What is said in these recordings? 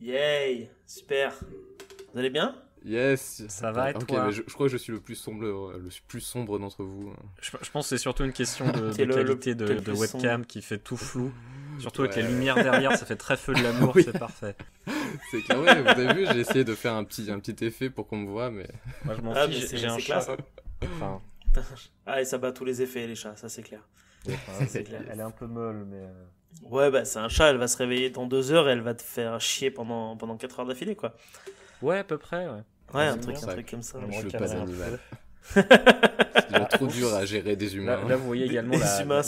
Yay, super. Vous allez bien Yes. Ça va et okay, toi mais je, crois que je suis le plus sombre, euh, le plus sombre d'entre vous. Je, pense que c'est surtout une question de, qualité de, webcam qui fait tout flou. Surtout avec la lumière derrière, ça fait très feu de l'amour, c'est parfait. C'est clair, vous avez vu, j'ai essayé de faire un petit, un petit effet pour qu'on me voit, mais. Moi je m'en ah, fiche, j'ai un chat. Enfin... Ah, et ça bat tous les effets, les chats, ça c'est clair. clair. Elle est un peu molle, mais. Euh, Ouais, bah c'est un chat, elle va se réveiller dans deux heures et elle va te faire chier pendant, pendant quatre heures d'affilée, quoi. Ouais, à peu près, ouais. Ouais, un truc, un truc comme ça. Je veux pas d'animal. c'est trop ah, dur à gérer des humains. Là, vous voyez également la,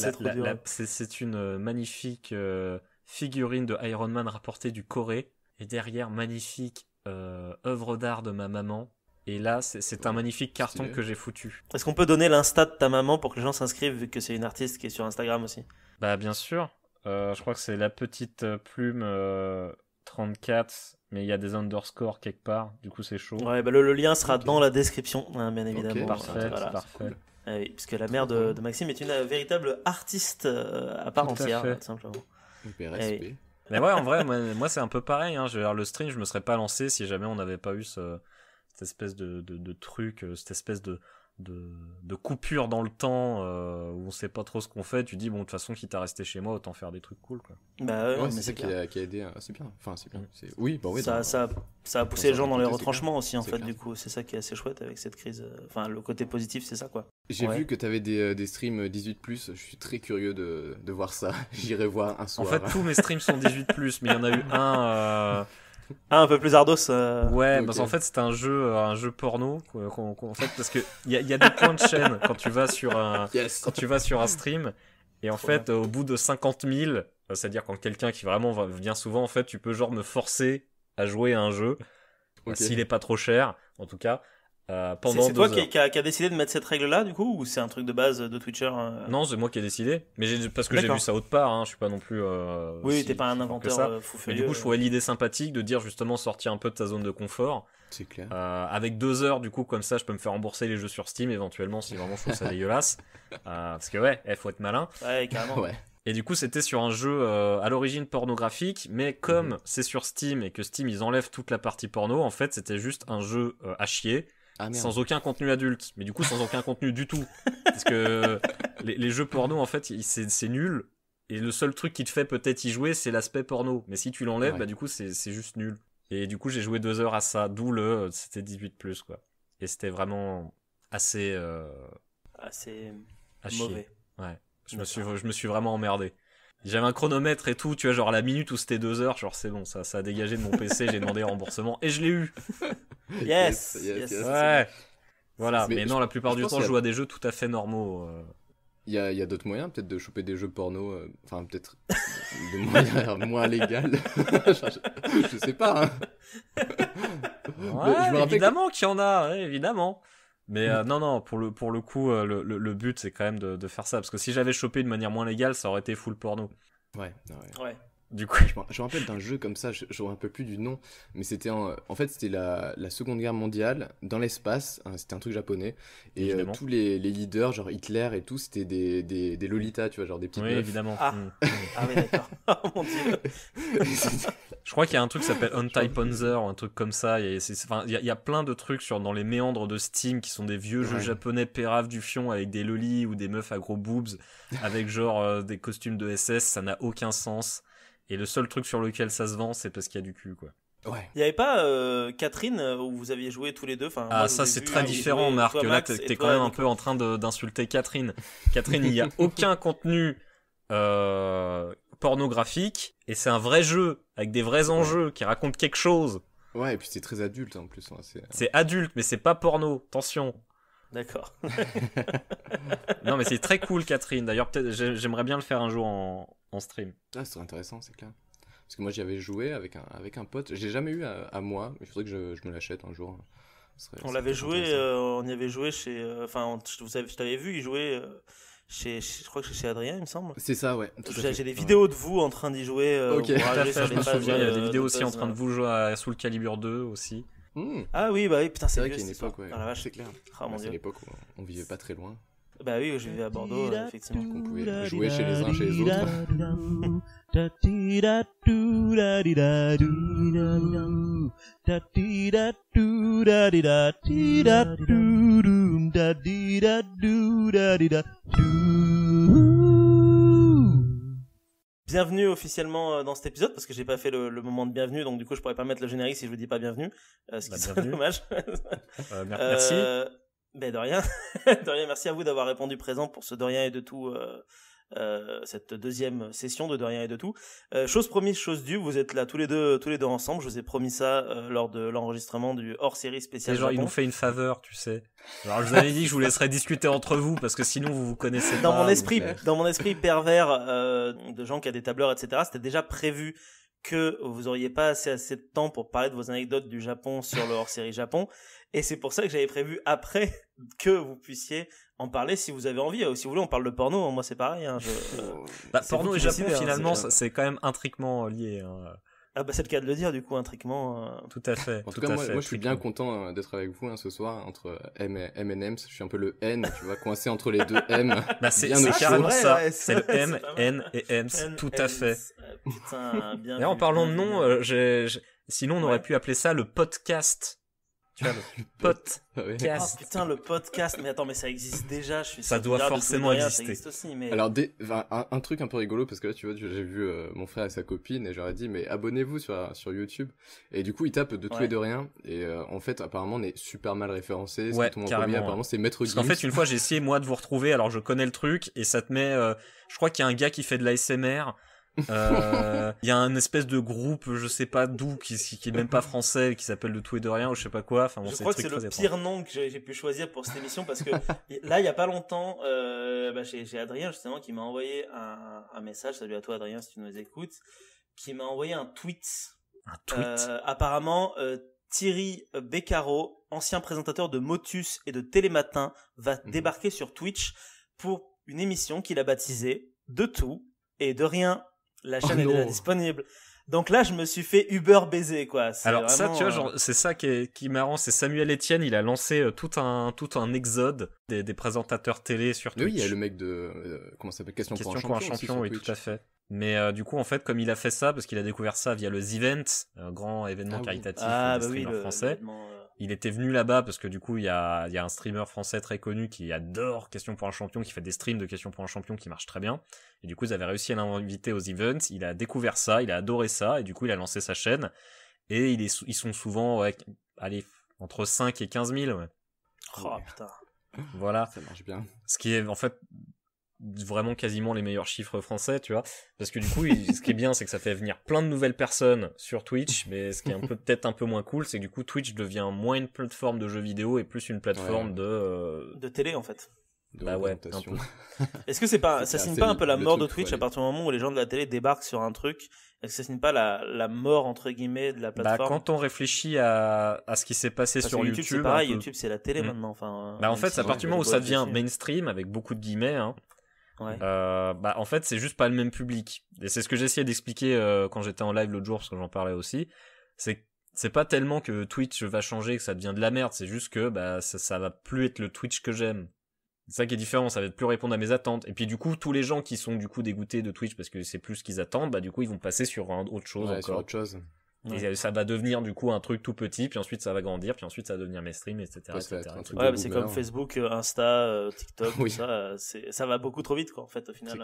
c'est c'est, une euh, magnifique euh, figurine de Iron Man rapportée du Corée. Et derrière, magnifique euh, œuvre d'art de ma maman. Et là, c'est, c'est un magnifique carton que j'ai foutu. Est-ce qu'on peut donner l'insta de ta maman pour que les gens s'inscrivent vu que c'est une artiste qui est sur Instagram aussi Bah bien sûr. Euh, je crois que c'est la petite euh, plume 34, euh, mais il y a des underscores quelque part, du coup c'est chaud. Bah, le, lien sera dans la description, hein, bien évidemment. parfait, parfait. Ah puisque la mère de, Maxime est une véritable artiste à part entière, à simplement. Eh mais ouais, en vrai, moi, c'est un peu pareil. Hein. Je le stream, je me serais pas lancé si jamais on n'avait pas eu ce, cette espèce de, truc, cette espèce de, de, coupure dans le temps euh, où on sait pas trop ce qu'on fait, tu dis bon de toute façon quitte à rester chez moi autant faire des trucs cool quoi. Bah ouais, c'est ça qui a, aidé, euh, c'est bien. Enfin c'est bien. Mm. Oui bah oui. Ça, ça, a bah, poussé les gens dans les retranchements aussi en fait du coup c'est ça qui est assez chouette avec cette crise. Euh, enfin le côté positif c'est ça quoi. J'ai vu que tu avais des, des, streams 18+, je suis très curieux de, de voir ça, j'irai voir un soir. En fait tous mes streams sont 18+, mais il y en a eu un... Ah, un peu plus ardos. Euh. Ouais, parce qu'en fait, c'est un jeu, euh, un jeu porno. Euh, en fait, parce que il y, a des points de chaîne quand tu vas sur un, quand tu vas sur un stream. Et en fait, au bout de 50 000, c'est-à-dire quand quelqu'un qui vraiment vient souvent, en fait, tu peux genre me forcer à jouer à un jeu. S'il est pas trop cher, en tout cas. Euh, c'est toi qui, qui, a, décidé de mettre cette règle-là, du coup, ou c'est un truc de base de Twitcher euh Non, c'est moi qui ai décidé, mais parce que j'ai vu ça autre part. Hein, je suis pas non plus. Euh, oui, t'es pas un inventeur fou Mais du coup, je trouvais l'idée sympathique de dire justement sortir un peu de ta zone de confort. C'est clair. avec deux heures, du coup, comme ça, je peux me faire rembourser les jeux sur Steam éventuellement si vraiment je trouve ça dégueulasse. parce que ouais, il eh, faut être malin. Ouais, carrément. ouais. Et du coup, c'était sur un jeu à l'origine pornographique, mais comme mhm. c'est sur Steam et que Steam ils enlèvent toute la partie porno, en fait, c'était juste un jeu à chier ah, sans aucun contenu adulte, mais du coup sans aucun contenu du tout. Parce que les, jeux porno, en fait, c'est nul. Et le seul truc qui te fait peut-être y jouer, c'est l'aspect porno. Mais si tu l'enlèves, bah du coup, c'est juste nul. Et du coup, j'ai joué deux heures à ça, d'où le c'était 18 plus quoi. Et c'était vraiment assez euh, assez mauvais. Ouais. Je me suis je me suis vraiment emmerdé. J'avais un chronomètre et tout, tu vois, genre la minute où c'était deux heures, genre c'est bon, ça, ça a dégagé de mon PC, j'ai demandé remboursement et je l'ai eu. yes, Ouais. Voilà, mais, non, la plupart du temps, je joue à des jeux tout à fait normaux. Euh. Il y a, d'autres moyens peut-être de choper des jeux porno, euh, enfin peut-être de manière moins légale. je, sais pas. Hein. évidemment qu'il y en a, évidemment. Mais euh, mm. non, non, pour le, pour le coup, le, but c'est quand même de, faire ça. Parce que si j'avais chopé de manière moins légale, ça aurait été full porno. ouais. ouais du coup. Je, me rappelle d'un jeu comme ça, j'aurais un peu plus du nom, mais c'était en, fait c'était la, Seconde Guerre mondiale dans l'espace, hein, c'était un truc japonais, et euh, tous les, leaders, genre Hitler et tout, c'était des, des, Lolitas, tu vois, genre des petites. meufs. évidemment. Ah, mm. ah oh mon dieu. je crois qu'il y a un truc qui s'appelle Untie Panzer, un truc comme ça, il y, a plein de trucs sur, dans les méandres de Steam qui sont des vieux jeux japonais péraves du fion avec des lolis ou des meufs à gros boobs, avec genre euh, des costumes de SS, ça n'a aucun sens. Et le seul truc sur lequel ça se vend, c'est parce qu'il y a du cul, quoi. Ouais. Il n'y avait pas euh, Catherine euh, où vous aviez joué tous les deux. ah, ça c'est très différent, Marc. Là, tu Là, quand même un peu en train d'insulter Catherine. Catherine, il n'y a aucun contenu euh, pornographique et c'est un vrai jeu avec des vrais enjeux qui raconte quelque chose. Ouais, et puis c'est très adulte en plus. Hein, c'est... adulte, mais c'est pas porno. Attention. D'accord. non, mais c'est très cool, Catherine. D'ailleurs, j'aimerais bien le faire un jour en, en stream. Ah, c'est intéressant, c'est clair. Parce que moi, j'y avais joué avec un, avec un pote. J'ai jamais eu à, moi, mais il faudrait que je, je me l'achète un jour. on l'avait joué, euh, on y avait joué chez. Euh, enfin, vous je t'avais vu, il jouait. Euh, chez, je crois que c'est chez Adrien, il me semble. C'est ça, ouais. J'ai des vidéos de vous en train d'y jouer. ok, je me souviens, il y a des vidéos aussi en train de vous jouer à le Calibur 2 aussi. Hmm. Ah oui, bah oui, putain, c'est vrai qu'il y a une époque, ouais. Ah c'est clair. Oh c'est l'époque où on vivait pas très loin. Bah oui, je vivais à Bordeaux, effectivement. on pouvait jouer chez les uns, chez les autres. Bienvenue officiellement euh, dans cet épisode parce que j'ai pas fait le, moment de bienvenue donc du coup je pourrais pas mettre le générique si je vous dis pas bienvenue, euh, ce qui bah, serait dommage. Euh, merci. Ben de rien, Merci à vous d'avoir répondu présent pour ce de et de tout. Euh, euh, cette deuxième session de de rien et de tout. Euh, chose promise, chose due, vous êtes là tous les deux, tous les deux ensemble. Je vous ai promis ça lors de l'enregistrement du hors-série spécial. Genre, Japon. il nous fait une faveur, tu sais. Alors, je vous avais dit je vous laisserai discuter entre vous parce que sinon vous vous connaissez dans Mon esprit, dans mon esprit pervers de gens qui a des tableurs, etc. C'était déjà prévu que vous auriez pas assez assez de temps pour parler de vos anecdotes du Japon sur le hors-série Japon. Et c'est pour ça que j'avais prévu après que vous puissiez en parler si vous avez envie. Euh, si vous voulez, on parle de porno. Hein, moi, c'est pareil. Hein, bah, euh, porno et hein, finalement, c'est quand même intriquement euh, lié. Ah bah c'est le cas de le dire du coup intriquement. Tout à fait. En tout, cas moi, je suis bien content d'être avec vous ce soir entre M et M. Je suis un peu le N, tu vois, coincé entre les deux M. bah c'est carrément ah, ça. c'est le M, N et M. tout à fait. Ah, putain, bien. Et en parlant de nom, sinon on aurait pu appeler ça le podcast Ah oh, putain, le podcast. Mais attends, mais ça existe déjà. Je suis ça doit forcément exister. Alors, un, truc un peu rigolo, parce que là, tu vois, j'ai vu euh, mon frère et sa copine, et j'aurais dit, mais abonnez-vous sur, sur YouTube. Et du coup, il tape de tout et de rien. Et euh, en fait, apparemment, on est super mal référencé. Ouais, tout Premier, apparemment, c'est Maître Parce qu'en fait, une fois, j'ai essayé, moi, de vous retrouver. Alors, je connais le truc, et ça te met. Euh, je crois qu'il y a un gars qui fait de l'ASMR. Euh, il y a un espèce de groupe, je sais pas d'où, qui, qui est même pas français, qui s'appelle le tout et de rien ou je sais pas quoi. Enfin, bon, je crois que c'est le pire nom que j'ai pu choisir pour cette émission parce que là, il y a pas longtemps, euh, bah, j'ai Adrien justement qui m'a envoyé un, message. Salut à toi Adrien si tu nous écoutes, qui m'a envoyé un tweet. Un tweet. Euh, apparemment, Thierry Beccaro, ancien présentateur de Motus et de Télématin, va mhm. débarquer sur Twitch pour une émission qu'il a baptisée De tout et de rien la chaîne oh est déjà disponible. Donc là, je me suis fait Uber baiser, quoi. Alors ça, tu vois, euh, c'est ça qui est, qui marrant, c'est Samuel Etienne, il a lancé euh, tout un tout un exode des, présentateurs télé sur Twitch. Oui, il y a le mec de euh, comment comment s'appelle Question, pour un champion, pour champion oui, tout à fait. Mais euh, du coup, en fait, comme il a fait ça, parce qu'il a découvert ça via le Zevent, un grand événement ah caritatif ah, bah streamers français, euh. il était venu là-bas parce que du coup, il y a, un streamer français très connu qui adore Question pour un champion, qui fait des streams de Question pour un champion qui marche très bien. Et du coup, ils avaient réussi à l'inviter aux events. Il a découvert ça, il a adoré ça, et du coup, il a lancé sa chaîne. Et il est, ils sont souvent, ouais, allez, entre 5 et 15 000. Ouais. Oh putain. Voilà. Ça marche bien. Ce qui est en fait vraiment quasiment les meilleurs chiffres français, tu vois. Parce que du coup, ce qui est bien, c'est que ça fait venir plein de nouvelles personnes sur Twitch, mais ce qui est un peu peut-être un peu moins cool, c'est que du coup, Twitch devient moins une plateforme de jeux vidéo et plus une plateforme de euh, de télé en fait. bah ouais, un peu. Est-ce que c'est pas ça signe pas un peu la mort de Twitch à partir du moment où les gens de la télé débarquent sur un truc Est-ce que ça signe pas la, la mort entre guillemets de la bah, plateforme bah, quand on réfléchit à, à ce qui s'est passé sur YouTube, YouTube c'est pareil, YouTube c'est la télé mm. maintenant enfin Bah en fait, à partir du moment où ça devient mainstream avec beaucoup de guillemets hein, euh, bah en fait c'est juste pas le même public et c'est ce que j'essayais d'expliquer euh, quand j'étais en live l'autre jour parce que j'en parlais aussi c'est c'est pas tellement que Twitch va changer que ça devient de la merde c'est juste que bah ça, va plus être le Twitch que j'aime c'est ça qui est différent ça va plus répondre à mes attentes et puis du coup tous les gens qui sont du coup dégoûtés de Twitch parce que c'est plus ce qu'ils attendent bah du coup ils vont passer sur autre chose sur autre chose ça va devenir du coup un truc tout petit, puis ensuite ça va grandir, puis ensuite ça va devenir mes etc. etc. Ouais, c'est comme hein. Facebook, euh, Insta, euh, TikTok, tout ça. Euh, ça va beaucoup trop vite, quoi, en fait, au final.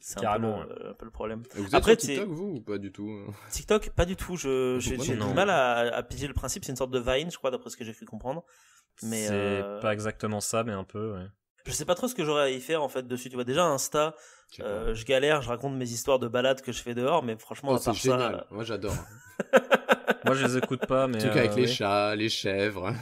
C'est un, un, peu le problème. vous Après, sur TikTok, vous, ou pas du tout hein TikTok, pas du tout. J'ai du mal à, à piger le principe. C'est une sorte de Vine, je crois, d'après ce que j'ai pu comprendre. C'est pas exactement ça, mais un peu, ouais. Je sais pas trop ce que j'aurais à y faire, en fait, dessus. Tu vois, déjà, Insta. Euh, je galère, je raconte mes histoires de balades que je fais dehors, mais franchement, oh, c'est génial. Ça... Euh, Moi, j'adore. Moi, je les écoute pas, mais. tout avec euh, les chats, les chèvres.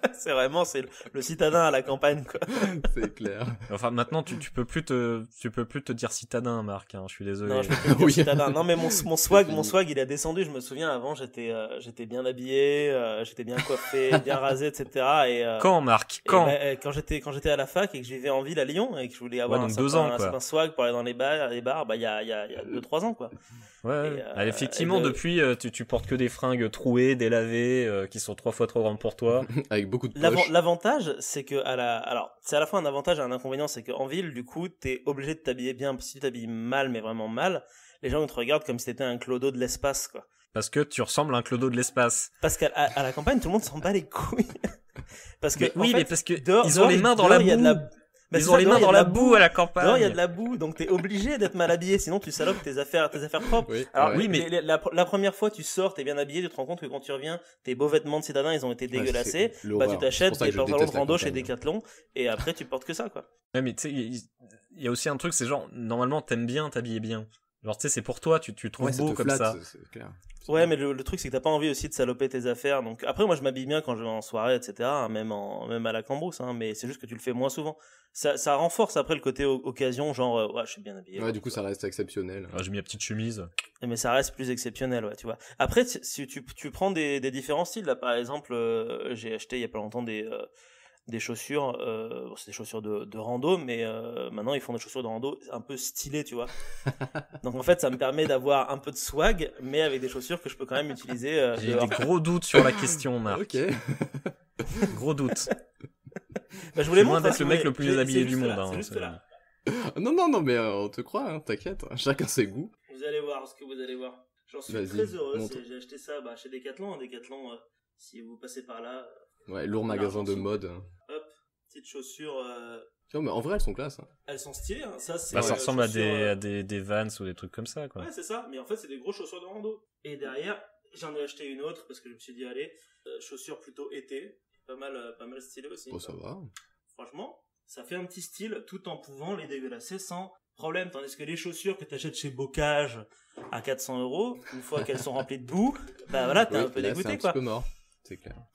c'est vraiment c'est le, citadin à la campagne quoi. c'est clair. Enfin maintenant tu, tu peux plus te tu peux plus te dire citadin Marc hein, je suis désolé. Non, citadin. Non mais mon, mon swag mon swag il a descendu, je me souviens avant j'étais euh, j'étais bien habillé, euh, j'étais bien coiffé, bien rasé etc euh, et Quand Marc ben, Quand quand j'étais quand j'étais à la fac et que je en ville à Lyon et que je voulais avoir un, certain, swag pour aller dans les bars les bars bah il y a il y deux, trois ans quoi. Ouais. Ah, effectivement ben, depuis tu, tu portes que des fringues trouées, délavées qui sont trois fois trop grandes pour toi avec beaucoup de L'avantage, c'est que à la, alors c'est à la fois un avantage et un inconvénient, c'est qu'en ville, du coup, t'es obligé de t'habiller bien. si tu t'habilles mal, mais vraiment mal, les gens te regardent comme si t'étais un clodo de l'espace, quoi. Parce que tu ressembles à un clodo de l'espace. Parce qu'à la campagne, tout le monde s'en bat les couilles. parce que oui, mais parce que dehors, ils ont les mains dans la boue ils ont les mains dans la boue, à la campagne. Non, il y a de la boue, donc t'es obligé d'être mal habillé, sinon tu salopes tes affaires, tes affaires propres. Oui, Alors oui, mais la, première fois tu sors, t'es bien habillé, tu te rends compte que quand tu reviens, tes beaux vêtements de citadin, ils ont été ah, dégueulassés. bah tu t'achètes des pantalons de rando chez Decathlon et après tu portes que ça, quoi. mais tu sais, il y, y, a aussi un truc, c'est genre normalement t'aimes bien t'habiller bien. Genre, tu sais, c'est pour toi, tu, tu trouves ouais, beau comme ça. Clair. Ouais, mais le, truc, c'est que t'as pas envie aussi de saloper tes affaires. Donc, après, moi, je m'habille bien quand je vais en soirée, etc., même, même à la cambrousse, hein, mais c'est juste que tu le fais moins souvent. Ça, renforce après le côté occasion, genre, euh, ouais, je suis bien habillé. Ouais, du coup, ça reste exceptionnel. je ah, j'ai mis la petite chemise. Mais ça reste plus exceptionnel, ouais, tu vois. Après, si tu, prends des, différents styles, là, par exemple, euh, j'ai acheté il y a pas longtemps des. Euh, des chaussures, euh, c'est des chaussures de, de rando, mais euh, maintenant ils font des chaussures de rando un peu stylées, tu vois. Donc en fait, ça me permet d'avoir un peu de swag, mais avec des chaussures que je peux quand même utiliser. Euh, j'ai des gros doutes sur la question, Marc. ok. gros doutes. Bah, je voulais montrer. être le mec le plus habillé du monde. Hein, ah, non, non, non, mais on te croit, hein, t'inquiète. Hein, chacun ses goûts. Vous allez voir ce que vous allez voir. J'en suis très heureux. J'ai acheté ça bah, chez Decathlon. Decathlon, si vous passez par là, Ouais, lourd magasin de mode. Hop, petites chaussures. Euh, non, mais en vrai, elles sont classe. Hein. Elles sont stylées. Hein. Ça, bah, ça ressemble euh, à des, des, Vans ou des trucs comme ça. Quoi. Ouais, c'est ça. Mais en fait, c'est des grosses chaussures de rando. Et derrière, j'en ai acheté une autre parce que je me suis dit, allez, euh, chaussures plutôt été. Pas mal, pas mal stylées aussi. Bon, ça va. Franchement, ça fait un petit style tout en pouvant les dégueulasser sans problème. Tandis que les chaussures que tu achètes chez Bocage à 400 euros, une fois qu'elles sont remplies de boue, bah voilà, t'es un peu dégoûté un quoi. Petit peu mort.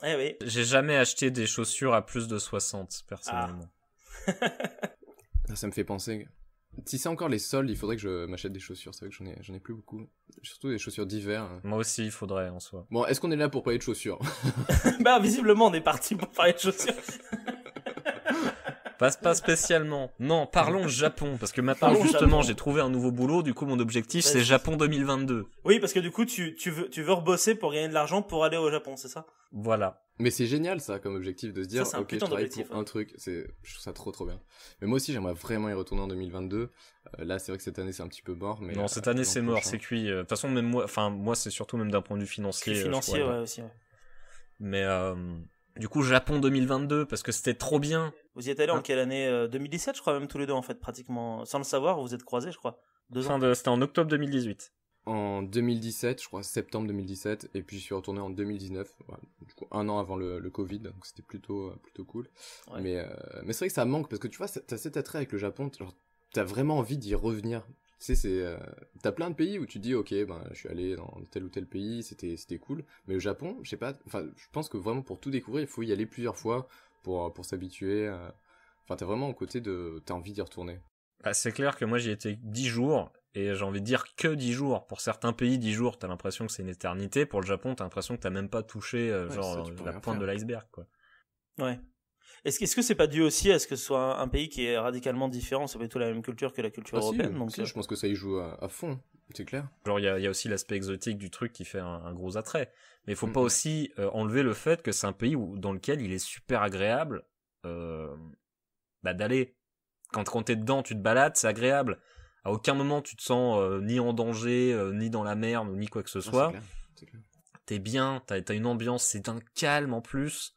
Eh oui. J'ai jamais acheté des chaussures à plus de 60, personnellement. Ah. ça me fait penser. Si c'est encore les soldes, il faudrait que je m'achète des chaussures. C'est vrai que j'en ai, j'en ai plus beaucoup. Surtout des chaussures d'hiver. Hein. Moi aussi, il faudrait en soi. Bon, est-ce qu'on est là pour parler de chaussures Bah, visiblement, on est parti pour parler de chaussures. pas spécialement. Non, parlons Japon, parce que maintenant justement j'ai trouvé un nouveau boulot, du coup mon objectif c'est Japon 2022. Oui, parce que du coup tu, veux, tu veux rebosser pour gagner de l'argent pour aller au Japon, c'est ça Voilà. Mais c'est génial ça comme objectif de se dire ça, ok je travaille pour hein. un truc, je trouve ça trop trop bien. Mais moi aussi j'aimerais vraiment y retourner en 2022. Euh, là c'est vrai que cette année c'est un petit peu mort, mais non euh, cette année c'est mort, c'est cuit. Euh, de toute façon même moi, enfin moi c'est surtout même d'un point de vue financier. Financier aussi. Mais euh du coup Japon 2022 parce que c'était trop bien. Vous y êtes allé en hein quelle année 2017 euh, je crois même tous les deux en fait pratiquement sans le savoir vous êtes croisés je crois. Deux C'était en octobre 2018. En 2017 je crois septembre 2017 et puis je suis retourné en 2019 du coup un an avant le, Covid donc c'était plutôt euh, plutôt cool. Mais euh, mais c'est vrai que ça manque parce que tu vois t'as cet attrait avec le Japon Tu as vraiment envie d'y revenir sais, c'est, euh, t'as plein de pays où tu dis, ok, ben, je suis allé dans tel ou tel pays, c'était, c'était cool. Mais au Japon, je sais pas, enfin, je pense que vraiment pour tout découvrir, il faut y aller plusieurs fois pour, euh, pour s'habituer. Euh. Enfin, t'es vraiment au côté de, t'as envie d'y retourner. Bah, c'est clair que moi j'y étais dix jours et j'ai envie de dire que dix jours. Pour certains pays, dix jours, t'as l'impression que c'est une éternité. Pour le Japon, t'as l'impression que t'as même pas touché genre la pointe de l'iceberg, quoi. Ouais. Est-ce est-ce que c'est pas dû aussi à ce que ce soit un, pays qui est radicalement différent, c'est pas du tout la même culture que la culture ah, européenne donc euh. je pense que ça y joue à, fond, c'est clair. Alors il y a, aussi l'aspect exotique du truc qui fait un, gros attrait, mais il faut mm, pas mm. aussi euh, enlever le fait que c'est un pays dans lequel il est super agréable euh, bah, d'aller. Quand, quand es dedans, tu te balades, c'est agréable. À aucun moment tu te sens ni en danger, ni dans la merde, ni quoi que ce ah, soit. tu t'es bien, t'as as une ambiance, c'est un calme en plus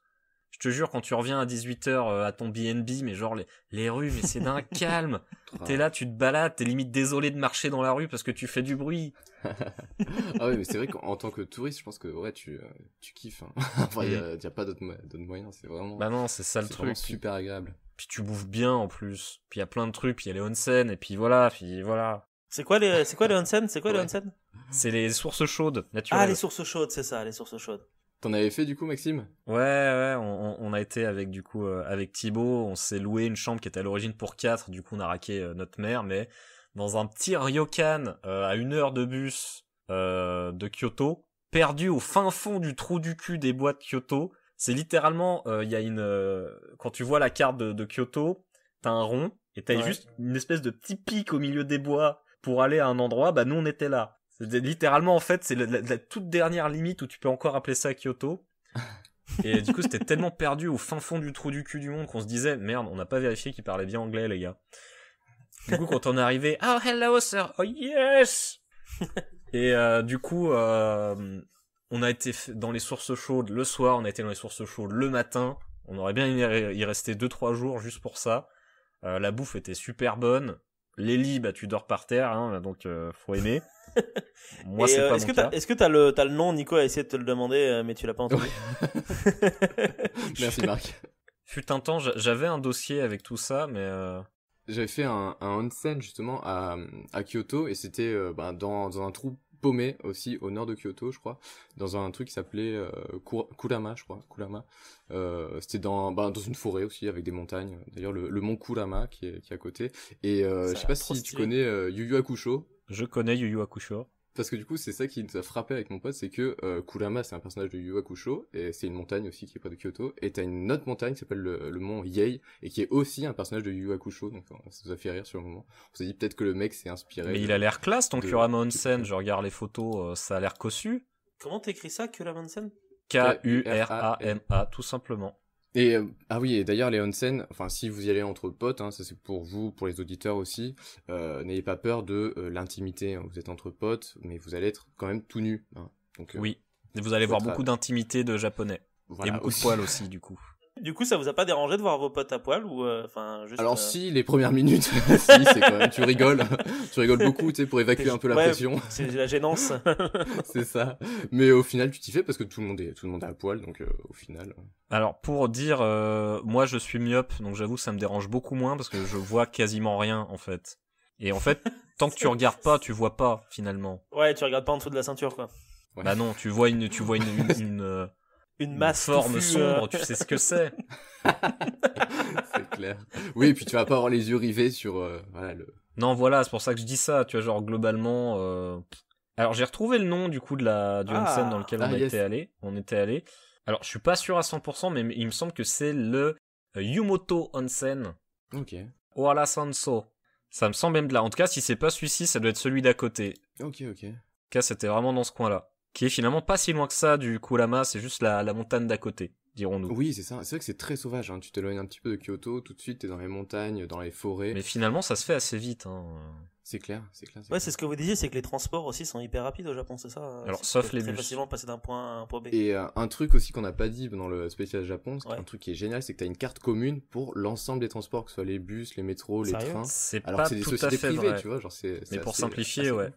te jure, quand tu reviens à 18h euh, à ton BNB, mais genre les, rues, mais c'est d'un calme. T'es là, tu te balades, t'es limite désolé de marcher dans la rue parce que tu fais du bruit. ah oui, mais c'est vrai qu'en tant que touriste, je pense que ouais, tu, euh, tu kiffes. Hein. il n'y mm. a, pas d'autre moyen, c'est vraiment. Bah non, c'est ça le truc. super agréable. Puis tu bouffes bien en plus. Puis il y a plein de trucs, puis il y a les onsen, et puis voilà, puis voilà. C'est quoi les, c'est quoi les onsen C'est quoi les onsen C'est les sources chaudes naturelles. Ah, les sources chaudes, c'est ça, les sources chaudes. T'en avais fait du coup, Maxime Ouais, ouais, on, a été avec du coup euh, avec Thibaut, on s'est loué une chambre qui était à l'origine pour 4, du coup on a raqué euh, notre mère, mais dans un petit ryokan euh, à une heure de bus de Kyoto, perdu au fin fond du trou du cul des bois de Kyoto. C'est littéralement, il y a une, quand tu vois la carte de, de Kyoto, t'as un rond et t'as juste une espèce de petit pic au milieu des bois pour aller à un endroit. Bah nous on était là. Littéralement, en fait, c'est la, toute dernière limite où tu peux encore appeler ça Kyoto. Et du coup, c'était tellement perdu au fin fond du trou du cul du monde qu'on se disait, merde, on n'a pas vérifié qu'il parlait bien anglais, les gars. Du coup, quand on est arrivé, oh hello sir, oh yes. Et euh, du coup, euh, on a été dans les sources chaudes le soir, on a été dans les sources chaudes le matin. On aurait bien y rester 2-3 jours juste pour ça. Euh, la bouffe était super bonne. Les bah, tu dors par terre, hein, donc euh, faut aimer. Moi, c'est euh, pas est-ce mon que cas. est-ce que t'as le, le nom, Nico a essayé de te le demander, euh, mais tu l'as pas entendu. Merci Marc. Fut un temps, j'avais un dossier avec tout ça, mais... J'avais fait un, un onsen justement à, Kyoto, et c'était bah, dans un trou paumé aussi au nord de Kyoto, je crois, dans un truc qui s'appelait euh, Kurama, je crois, Kurama. Euh, c'était dans, bah, dans une forêt aussi avec des montagnes. D'ailleurs, le, mont Kurama qui est, qui est à côté. Et euh, je je sais pas si tu connais Yu Yu Hakusho. Je connais Yu Yu Hakusho parce que du coup, c'est ça qui nous a frappé avec mon pote, c'est que euh, Kurama, c'est un personnage de Yu Hakusho, et c'est une montagne aussi qui est près de Kyoto, et t'as une autre montagne qui s'appelle le, mont Yei, et qui est aussi un personnage de Yu Hakusho, donc euh, ça nous a fait rire sur le moment. On s'est dit peut-être que le mec s'est inspiré. Mais il a l'air classe ton Kurama Onsen, je regarde les photos, euh, ça a l'air cossu. Comment t'écris ça, Kurama Onsen K-U-R-A-M-A, tout simplement. Et euh, ah oui, et d'ailleurs les onsen, enfin si vous y allez entre potes, hein, ça c'est pour vous, pour les auditeurs aussi, euh, n'ayez pas peur de euh, l'intimité. Hein. Vous êtes entre potes, mais vous allez être quand même tout nu. Hein. Donc oui, vous allez voir beaucoup d'intimité de japonais et beaucoup de poils aussi du coup. Du coup, ça vous a pas dérangé de voir vos potes à poil ou euh, enfin Alors euh, si, les premières minutes, si, c'est quand même, tu rigoles, tu rigoles beaucoup, tu sais, pour évacuer un peu la pression. C'est la gênance. c'est ça. Mais au final, tu t'y fais parce que tout le monde est tout le monde à poil, donc euh, au final. Alors pour dire, moi je suis myope, donc j'avoue ça me dérange beaucoup moins parce que je vois quasiment rien en fait. Et en fait, tant que tu regardes pas, tu vois pas finalement. Ouais, tu regardes pas en dessous de la ceinture quoi. Bah non, tu vois une, tu vois une, une une masse forme sombre, euh. tu sais ce que c'est. c'est clair. Oui, puis tu vas pas avoir les yeux rivés sur euh, voilà le. Non, voilà, c'est pour ça que je dis ça. Tu vois, genre globalement. Euh, alors j'ai retrouvé le nom du coup de la du ah. dans lequel on ah, était allé. On était allé. Alors je suis pas sûr à 100%, mais il me semble que c'est le Yumoto Onsen. Ok. Oala Sanso. Ça me semble même de là. En tout cas, si c'est pas celui-ci, ça doit être celui d'à côté. Ok, ok. En tout cas, c'était vraiment dans ce coin-là qui est finalement pas si loin que ça du Kurama, c'est juste la, montagne d'à côté, dirons-nous. Oui, c'est ça. C'est vrai que c'est très sauvage. Hein. Tu t'éloignes un petit peu de Kyoto, tout de suite, t'es dans les montagnes, dans les forêts. Mais finalement, ça se fait assez vite. Hein. C'est clair, c'est clair. Ouais, c'est ce que vous disiez, c'est que les transports aussi sont hyper rapides au Japon, c'est ça hein. Alors, sauf les très facilement passer d'un point à un point B. Et euh, un truc aussi qu'on n'a pas dit dans le spécial Japon, c'est un truc qui est génial, c'est que tu as une carte commune pour l'ensemble des transports, que ce soit les bus, les métros, les trains. C'est pas tout des à fait vrai. tu vois. Mais pour simplifier, ouais.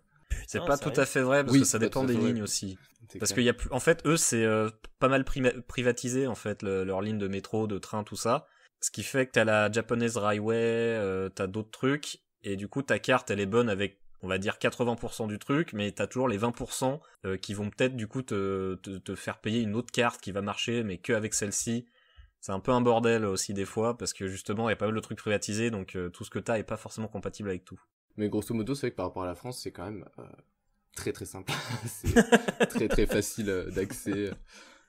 C'est pas tout à fait vrai parce que ça dépend des lignes aussi. Parce qu'il y a plus, en fait, eux, c'est euh, pas mal privatisé en fait leur ligne de métro, de train, tout ça. Ce qui fait que t'as la Japanese Railway, euh, t'as d'autres trucs, et du coup ta carte, elle est bonne avec, on va dire 80% du truc, mais t'as toujours les 20% euh, qui vont peut-être du coup te, faire payer une autre carte qui va marcher, mais qu'avec celle-ci. C'est un peu un bordel aussi des fois parce que justement il y a pas mal de trucs privatisés, donc tout ce que t'as est pas forcément compatible avec tout. Mais grosso modo, c'est vrai que par rapport à la France, c'est quand même euh, très très simple. c'est très très facile euh, d'accès.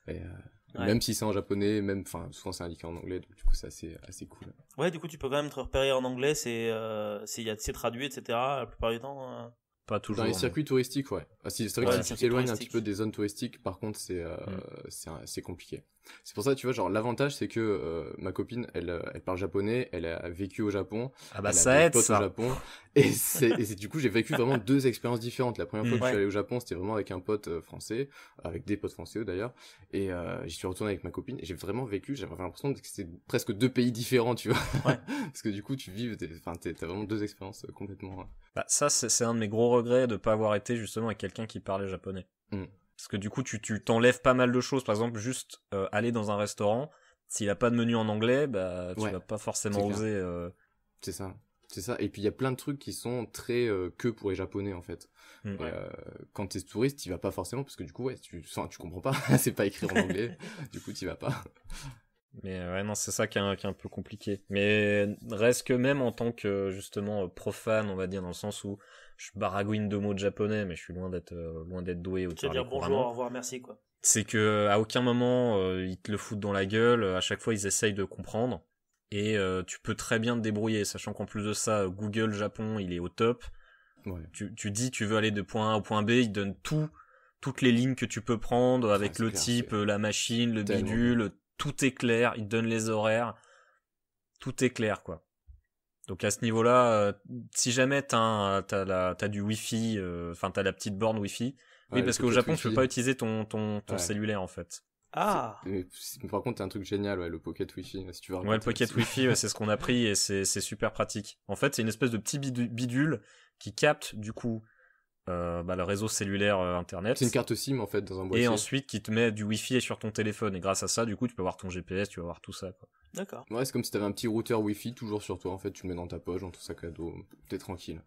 Euh, même si c'est en japonais, même, enfin, souvent c'est indiqué en anglais, donc du coup c'est assez, cool. Ouais, du coup tu peux quand même te repérer en anglais, c'est, euh, traduit, etc. La plupart du temps. Pas toujours. Dans les circuits touristiques, ouais. Ah, c'est vrai que si tu t'éloignes un petit peu des zones touristiques, par contre c'est mm. compliqué. C'est pour ça, tu vois, genre l'avantage c'est que euh, ma copine, elle, euh, elle parle japonais, elle a vécu au Japon, ah bah elle ça a aide, au Japon, et c'est du coup j'ai vécu vraiment deux expériences différentes. La première fois mm. que je suis allé au Japon, c'était vraiment avec un pote euh, français, avec des potes français d'ailleurs, et j'y suis retourné avec ma copine et j'ai vraiment vécu. J'avais l'impression que c'était presque deux pays différents, tu vois, parce que du coup tu vives, enfin t'as vraiment deux expériences complètement. Bah ça c'est un de mes gros regrets de pas avoir été justement avec quelqu'un qui parlait japonais. Mm. Parce que du coup, tu t'enlèves pas mal de choses. Par exemple, juste euh, aller dans un restaurant, s'il a pas de menu en anglais, bah, tu vas pas forcément oser. Euh, c'est ça. C'est ça. Et puis il y a plein de trucs qui sont très euh, que pour les Japonais en fait. quand hmm. tu quand t'es touriste, il vas pas forcément parce que du coup ouais, tu sens, tu comprends pas. c'est pas écrit en anglais. du coup, tu vas pas. Mais ouais, non, c'est ça qui est, un, qui est, un, peu compliqué. Mais reste que même en tant que justement profane, on va dire dans le sens où je baragouine deux mots de japonais, mais je suis loin d'être euh, loin d'être doué au dire bonjour, au revoir, merci quoi. C'est que euh, à aucun moment euh, ils te le foutent dans la gueule. À chaque fois ils essayent de comprendre et tu peux très bien te débrouiller, sachant qu'en plus de ça Google Japon il est au top. Tu, tu dis tu veux aller de point A au point B, ils donnent tout toutes les lignes que tu peux prendre avec ah, le type, la machine, le bidule, tout est clair. Ils donne donnent les horaires, tout est clair quoi. Donc à ce niveau-là, euh, si jamais tu as, as du Wi-Fi, euh, enfin as la petite borne Wi-Fi, oui, parce qu'au Japon, tu tu peux pas utiliser ton, ton, ton cellulaire en fait. Ah euh, Par contre, un truc génial, ouais, le Pocket Wi-Fi, si Ouais, le Pocket Wi-Fi, c'est ce qu'on a pris et c'est super pratique. En fait, c'est une espèce de petit bidule qui capte, du coup, euh, bah, le réseau cellulaire euh, internet. C'est une carte SIM en fait dans un boîtier. Et ensuite qui te met du wifi sur ton téléphone et grâce à ça du coup tu peux avoir ton GPS, tu vas voir tout ça D'accord. Ouais, c'est comme si t'avais un petit routeur wifi toujours sur toi en fait, tu le mets dans ta poche, dans ton sac à dos, t'es tranquille.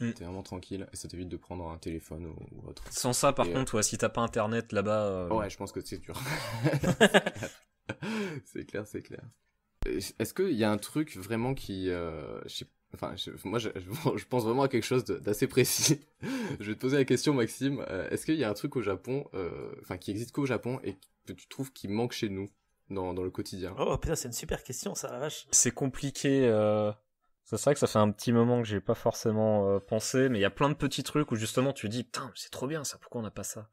Mm. T'es vraiment tranquille et ça t'évite de prendre un téléphone ou, autre. Sans ça par contre, ouais, si t'as pas internet là-bas. Euh, ouais, je pense que c'est dur. c'est clair, c'est clair. Est-ce qu'il y a un truc vraiment qui, je sais Enfin, moi, je, pense vraiment à quelque chose d'assez précis. je vais te poser la question, Maxime. Euh, est-ce qu'il y a un truc au Japon, euh, enfin, qui existe qu'au Japon et que tu trouves qui manque chez nous dans, dans le quotidien Oh putain, c'est une super question, ça, vache. C'est compliqué. Euh, c'est vrai que ça fait un petit moment que j'ai pas forcément pensé, mais il y a plein de petits trucs où justement tu dis, putain, c'est trop bien ça, pourquoi on n'a pas ça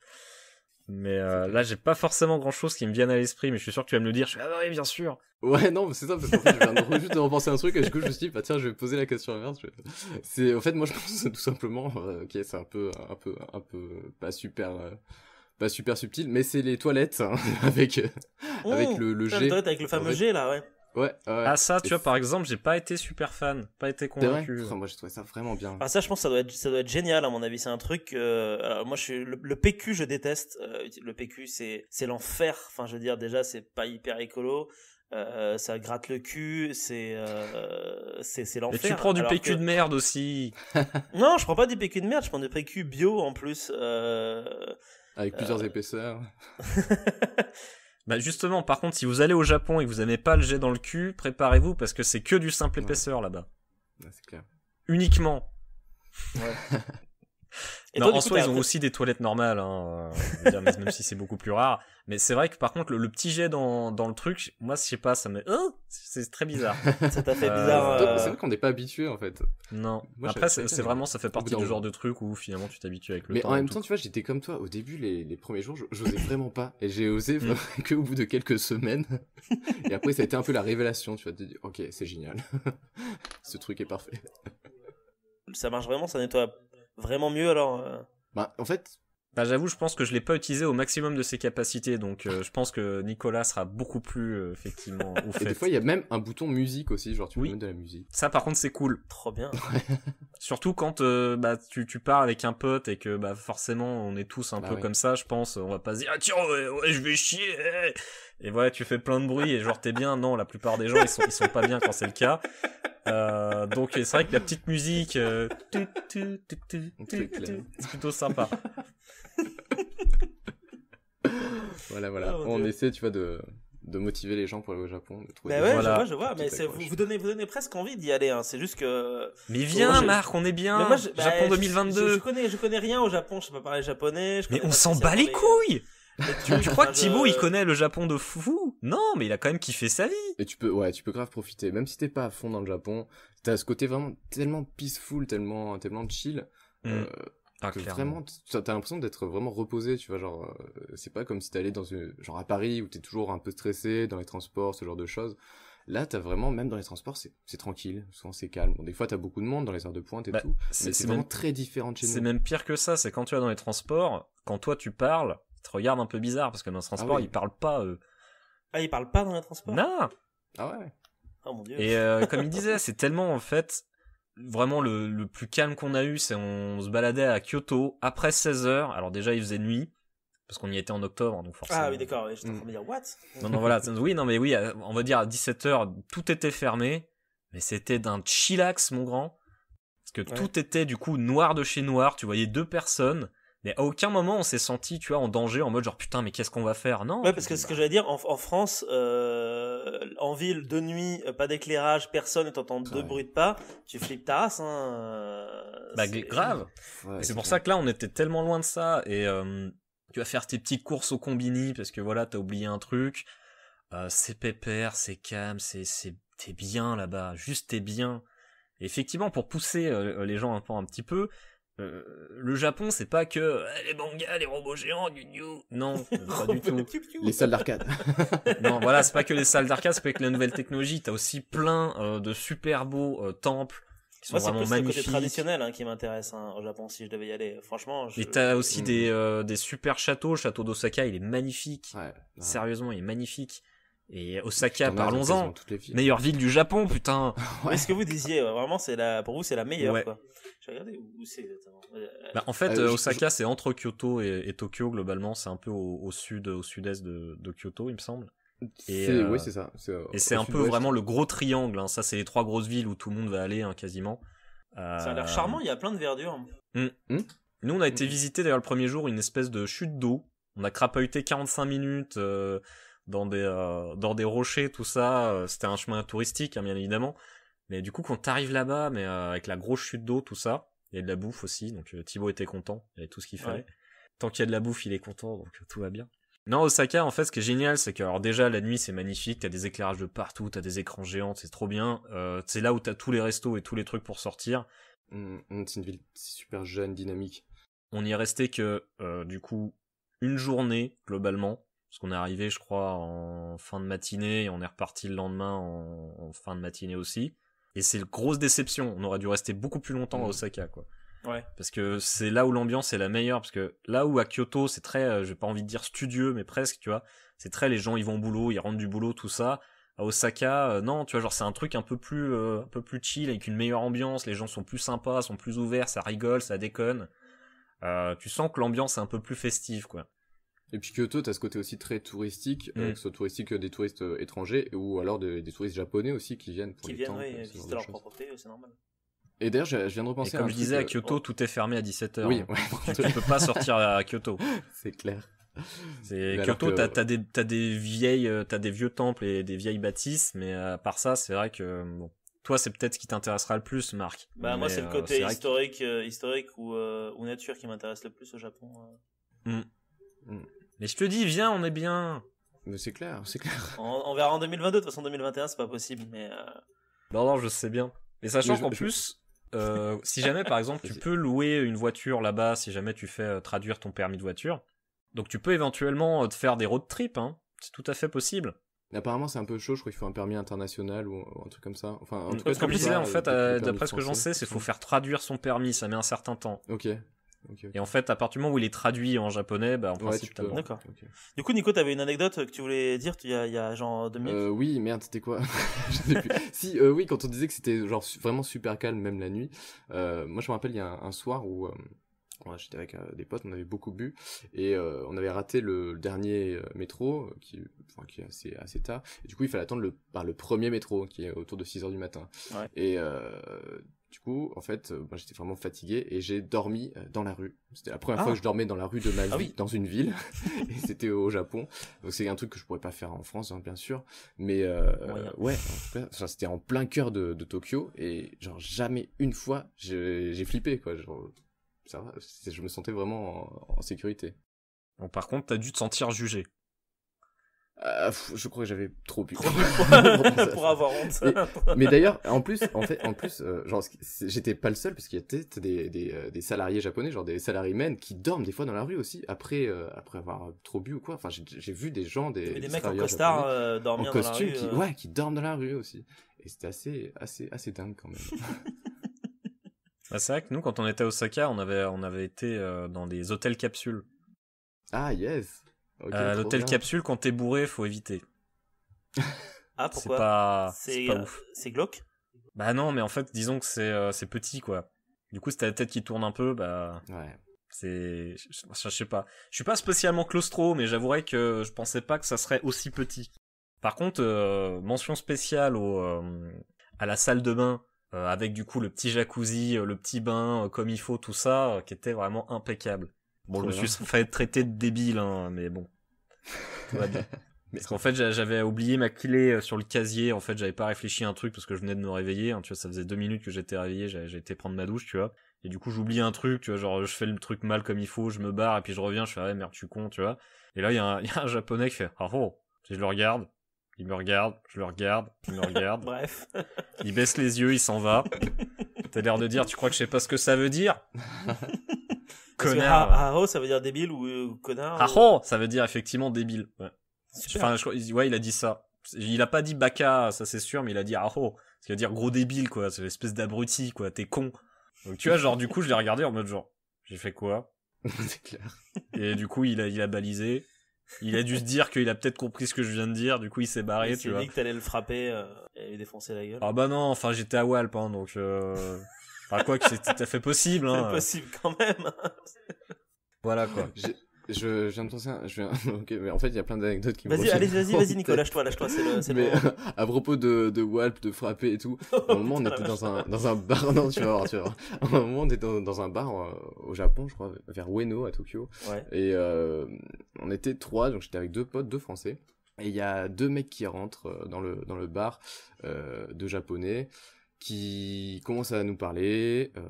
mais euh, là, j'ai pas forcément grand chose qui me vienne à l'esprit, mais je suis sûr que tu vas me le dire. Je suis ah bah oui, bien sûr. Ouais, non, mais c'est ça, je viens de juste de repenser un truc, et du coup, je me suis dit, bah tiens, je vais poser la question inverse. C'est, en fait, moi, je pense tout simplement, euh, ok, c'est un peu, un peu, un peu, pas super, euh, pas super subtil, mais c'est les toilettes, hein, avec, avec le, le G. avec le fameux G, là, ouais. Ouais, Ah ça, tu vois, par exemple, j'ai pas été super fan, pas été convaincu. moi, j'ai trouvé ça vraiment bien. Ah ça, je pense que ça doit être, ça doit être génial à mon avis. C'est un truc. Euh, alors, moi, je suis le, PQ, je déteste. Euh, le PQ, c'est l'enfer. Enfin, je veux dire, déjà, c'est pas hyper écolo. Euh, ça gratte le cul, c'est c'est l'enfer. Mais tu prends du PQ de merde aussi. non, je prends pas du PQ de merde, je prends du PQ bio en plus. Avec plusieurs épaisseurs. Bah justement, par contre, si vous allez au Japon et que vous n'avez pas le jet dans le cul, préparez-vous parce que c'est que du simple épaisseur là-bas. c'est clair. Uniquement. Ouais. en soi, ils ont aussi des toilettes normales, hein, euh, même si c'est beaucoup plus rare. Mais c'est vrai que par contre, le, petit jet dans, le truc, moi, je sais pas, ça me. Hein, c'est très bizarre. ça t'a fait euh, bizarre. Euh, c'est vrai qu'on n'est pas habitué en fait. Non. Après, c'est vraiment, ça fait partie du genre de truc où finalement tu t'habitues avec le Mais en même temps, tu vois, j'étais comme toi. Au début, les, premiers jours, j'osais vraiment pas. Et j'ai osé mm. que au bout de quelques semaines. Et après, ça a été un peu la révélation, tu vois, ok, c'est génial. Ce truc est parfait. Ça marche vraiment, ça nettoie vraiment mieux alors. Euh. Bah, en fait. Bah, j'avoue, je pense que je l'ai pas utilisé au maximum de ses capacités, donc euh, je pense que Nicolas sera beaucoup plus euh, effectivement fait. Et des fois, il y a même un bouton musique aussi, genre tu peux de la musique. Ça, par contre, c'est cool. Trop bien. Surtout quand bah tu, tu pars avec un pote et que bah forcément on est tous un bah peu comme ça, je pense. On va pas se dire ah tiens ouais, je vais chier. Eh et voilà, tu fais plein de bruit et genre t'es bien. Non, la plupart des gens ils sont, sont pas bien quand c'est le cas. Euh, donc c'est vrai que la petite musique, euh, c'est plutôt sympa. voilà, voilà. Oh, on essaie, tu vois, de, motiver les gens pour aller au Japon. De bah ouais, je vois, je vois, mais vous, vous, donnez, presque envie d'y aller. Hein. C'est juste que. Mais viens, Marc, on est bien. Moi, je... Japon 2022. Bah, je, connais, je connais rien au Japon, je sais pas parler japonais. mais on s'en bat les couilles! tu, crois que Thibaut il connaît le Japon de fou Non, mais il a quand même kiffé sa vie. Et tu peux, ouais, tu peux grave profiter, même si t'es pas à fond dans le Japon. T'as ce côté vraiment tellement peaceful, tellement, tellement chill. Mm. Euh, ah, vraiment, t'as l'impression d'être vraiment reposé, tu vois, genre, euh, c'est pas comme si t'allais dans une, euh, genre à Paris où t'es toujours un peu stressé, dans les transports, ce genre de choses. Là, t'as vraiment, même dans les transports, c'est tranquille, souvent c'est calme. des fois, t'as beaucoup de monde dans les heures de pointe et bah, tout, c'est vraiment très différent chez nous. C'est même pire que ça, c'est quand tu vas dans les transports, quand toi tu parles, regarde un peu bizarre parce que dans le transport, ah ils parlent pas. Euh. Ah, ils parlent pas dans le transport Non Ah ouais Oh mon dieu. Et euh, comme il disait, c'est tellement en fait vraiment le, le plus calme qu'on a eu, c'est on se baladait à Kyoto après 16 h Alors déjà, il faisait nuit parce qu'on y était en octobre, donc forcément. Ah oui, d'accord. je en train de dire mm. what Non, non, voilà. Oui, non, mais oui, on va dire à 17 h tout était fermé, mais c'était d'un chillax, mon grand, parce que tout était du coup noir de chez noir. Tu voyais deux personnes. Mais à aucun moment on s'est senti, tu vois, en danger, en mode genre putain, mais qu'est-ce qu'on va faire Non. Ouais, parce que ce que j'allais dire, en, France, euh, en ville, de nuit, euh, pas d'éclairage, personne ne t'entend deux bruits de pas, tu flippes ta race, hein. Euh, bah grave. c'est pour ça que là, on était tellement loin de ça et tu vas faire tes petites courses au combini parce que voilà, t'as oublié un truc. c'est pépère, c'est calme, c'est c'est t'es bien là-bas, juste t'es bien. effectivement, pour pousser les gens un peu un petit peu, euh, le Japon, c'est pas que eh, les mangas, les robots géants, du new. Non, pas du tout. Les salles d'arcade. non, voilà, c'est pas que les salles d'arcade, c'est pas que la nouvelle technologie. T'as aussi plein euh, de super beaux euh, temples qui sont vraiment C'est le côté traditionnel hein, qui m'intéresse hein, au Japon si je devais y aller. Franchement. Je... Et t'as aussi hmm. des super châteaux. Le château d'Osaka, il est magnifique. Sérieusement, il est magnifique. Et Osaka, parlons-en. Meilleure ville du Japon, putain. Est-ce que vous disiez vraiment c'est la pour vous c'est la meilleure quoi. Je où, où c'est exactement. Euh, euh, bah, en fait, euh, Osaka c'est entre Kyoto et, Tokyo globalement, c'est un peu au, sud au sud-est de, Kyoto, il me semble. Et c'est oui, c'est ça. et c'est un peu vraiment le gros triangle hein. ça c'est les trois grosses villes où tout le monde va aller hein, quasiment. Ça a l'air charmant, il y a plein de verdure. Hmm. Hmm. Nous on a été hmm. visiter d'ailleurs le premier jour une espèce de chute d'eau. On a crapahuté 45 minutes dans des euh, dans des rochers tout ça euh, c'était un chemin touristique hein, bien évidemment mais du coup quand t'arrives là-bas mais euh, avec la grosse chute d'eau tout ça il y a de la bouffe aussi donc Thibaut était content il y avait tout ce qu'il fallait tant qu'il y a de la bouffe il est content donc tout va bien non Osaka en fait ce qui est génial c'est que alors déjà la nuit c'est magnifique t'as des éclairages de partout t'as des écrans géants c'est trop bien c'est là où t'as tous les restos et tous les trucs pour sortir mm, mm, c'est une ville super jeune dynamique on y est resté que du coup une journée globalement parce qu'on est arrivé, je crois, en fin de matinée et on est reparti le lendemain en, fin de matinée aussi. Et c'est une grosse déception. On aurait dû rester beaucoup plus longtemps à mm. Osaka, quoi. Ouais. Parce que c'est là où l'ambiance est la meilleure. Parce que là où à Kyoto, c'est très, euh, j'ai pas envie de dire studieux, mais presque, tu vois. C'est très, les gens, ils vont au boulot, ils rentrent du boulot, tout ça. À Osaka, euh, non, tu vois, genre, c'est un truc un peu plus, euh, un peu plus chill, avec une meilleure ambiance. Les gens sont plus sympas, sont plus ouverts, ça rigole, ça déconne. tu sens que l'ambiance est un peu plus festive, quoi. Et puis Kyoto, t'as ce côté aussi très touristique, euh, mm. que ce soit touristique euh, des touristes euh, étrangers ou alors des touristes japonais aussi qui viennent pour qui viennent, leur c'est normal. Et d'ailleurs, je, viens de repenser. Et comme je disais, à Kyoto, tout est fermé à 17h. Oui, ouais, tu peux pas sortir à Kyoto. C'est clair. C'est Kyoto, t'as as des t'as des vieilles des vieux temples et des vieilles bâtisses, mais à part ça, c'est vrai que bon, toi, c'est peut-être ce qui t'intéressera le plus, Marc. Bah moi, c'est le côté historique, historique ou, ou nature qui m'intéresse le plus au Japon. Mm. Mm. Mais je te dis, viens, on est bien. Mais c'est clair, c'est clair. On, verra en 2022, de toute façon 2021 c'est pas possible, mais... Euh. Non, non, je sais bien. Mais sachant qu'en plus, euh, si jamais par exemple tu peux louer une voiture là-bas, si jamais tu fais euh, traduire ton permis de voiture, donc tu peux éventuellement te faire des road trips, hein. c'est tout à fait possible. Apparemment, c'est un peu chaud. Je crois qu'il faut un permis international ou un truc comme ça. Enfin, en mmh, tout cas, compliqué, en fait, d'après ce que j'en sais, c'est qu'il faut mmh. faire traduire son permis. Ça met un certain temps. Ok. Et en fait, à partir du moment où il est traduit en japonais, bah, en principe, D'accord. Du coup, Nico, t'avais une anecdote que tu voulais dire il y a, genre deux minutes euh, Oui, merde, c'était quoi Je sais plus. Si, euh, oui, quand on disait que c'était genre vraiment super calme, même la nuit, euh, moi je me rappelle, il y a un, soir où. j'étais avec des potes, on avait beaucoup bu et on avait raté le, dernier métro qui, est assez, assez tard. Et du coup, il fallait attendre le, par bah, le premier métro qui est autour de 6 h du matin. Ouais. Et du coup, en fait, euh, j'étais vraiment fatigué et j'ai dormi euh, dans la rue. C'était la première fois ah. que je dormais dans la rue de ma ah vie, dans une ville. et c'était au Japon. c'est un truc que je pourrais pas faire en France, hein, bien sûr. Mais euh, ouais, c'était en plein cœur de, Tokyo et genre jamais une fois j'ai flippé quoi. ça je me sentais vraiment en, sécurité. par contre, t'as dû te sentir jugé. Ah, je crois que j'avais trop bu. pour avoir honte. mais d'ailleurs, en plus, en fait, en plus, euh, genre, j'étais pas le seul parce qu'il y a peut-être des, des, euh, des, salariés japonais, genre des salariés men qui dorment des fois dans la rue aussi après euh, après avoir trop bu ou quoi. Enfin, j'ai vu des gens des, des, mecs en costard en costume qui, ouais, qui dorment dans la rue aussi. Et c'était assez assez assez dingue quand même. Bah, c'est vrai que nous, quand on était à Osaka, on avait on avait été dans des hôtels capsules. Ah yes. Euh, l'hôtel capsule, quand t'es bourré, faut éviter. ah, pourquoi C'est pas, ouf. Euh, c'est glauque Bah non, mais en fait, disons que euh, c'est petit, quoi. Du coup, si t'as la tête qui tourne un peu, bah. Ouais. C'est. Je, sais pas. Je suis pas spécialement claustro, mais j'avouerais que je pensais pas que ça serait aussi petit. Par contre, mention spéciale au, à la salle de bain, avec du coup le petit jacuzzi, le petit bain comme il faut, tout ça, qui était vraiment impeccable. Bon, je me suis fait traiter de débile, hein, mais bon. Parce qu'en fait, j'avais oublié ma clé euh, sur le casier. En fait, j'avais pas réfléchi à un truc parce que je venais de me réveiller. Hein, tu vois, ça faisait deux minutes que j'étais réveillé. J'ai été prendre ma douche, tu vois. Et du coup, j'oublie un truc, tu vois. Genre, je fais le truc mal comme il faut, je me barre et puis je reviens. Je fais, ah, merde, tu con, tu vois. Et là, il y, y, a un japonais qui fait, ah oh. Je le regarde. Il me regarde. Je le regarde. Il me regarde. Bref. Il baisse les yeux, il s'en va. T'as l'air de dire, tu crois que je sais pas ce que ça veut dire ah Haro, ça veut dire débile ou connard. Haro, euh. ça veut dire effectivement débile. Ouais. Enfin, je, ouais, il a dit ça. Il a pas dit baka, ça c'est sûr, mais il a dit ah Ce cest à dire gros débile, quoi. C'est l'espèce d'abruti, quoi. T'es con. Donc tu vois, genre, du coup, je l'ai regardé en mode genre, j'ai fait quoi? c'est clair. Et du coup, il a, il a balisé. Il a dû se dire qu'il a peut-être compris ce que je viens de dire, du coup il s'est barré, il tu vois. Il dit que t'allais le frapper euh, et lui défoncer la gueule. Ah bah non, enfin j'étais à Walp, hein, donc euh, Enfin, ah, quoi que c'est tout à fait possible. Hein. C'est possible quand même. Hein. voilà quoi. Je, viens de penser. Je viens... mais en fait, il y a plein d'anecdotes qui me vas-y, vas-y, vas-y, Nicolas, lâche-toi, lâche-toi. C'est le, c'est mais, à propos de, de Walp, de frapper et tout, oh, à un moment, on était dans un, dans un bar. Non, tu vas voir, tu vas voir. Au moment, on était dans, un bar euh, au Japon, je crois, vers Ueno à Tokyo. Ouais. Et euh, on était trois, donc j'étais avec deux potes, deux Français. Et il y a deux mecs qui rentrent euh, dans le, dans le bar, deux Japonais qui commencent à nous parler. Euh,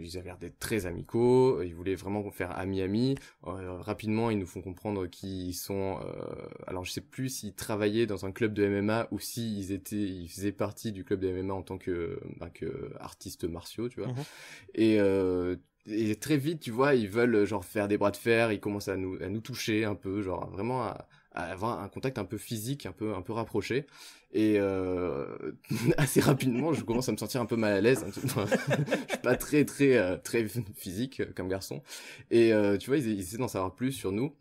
ils avaient l'air d'être très amicaux. Ils voulaient vraiment faire ami-ami. Euh, rapidement, ils nous font comprendre qu'ils sont. Euh, alors, je sais plus s'ils travaillaient dans un club de MMA ou s'ils étaient, ils faisaient partie du club de MMA en tant ben, que, artistes martiaux, tu vois. Mhm. Et et très vite, tu vois, ils veulent genre faire des bras de fer, ils commencent à nous, à nous toucher un peu, genre vraiment à, à avoir un contact un peu physique, un peu, un peu rapproché. Et euh, assez rapidement, je commence à me sentir un peu mal à l'aise. je suis pas très très euh, très physique euh, comme garçon. Et tu vois, ils, essaient d'en savoir plus sur nous.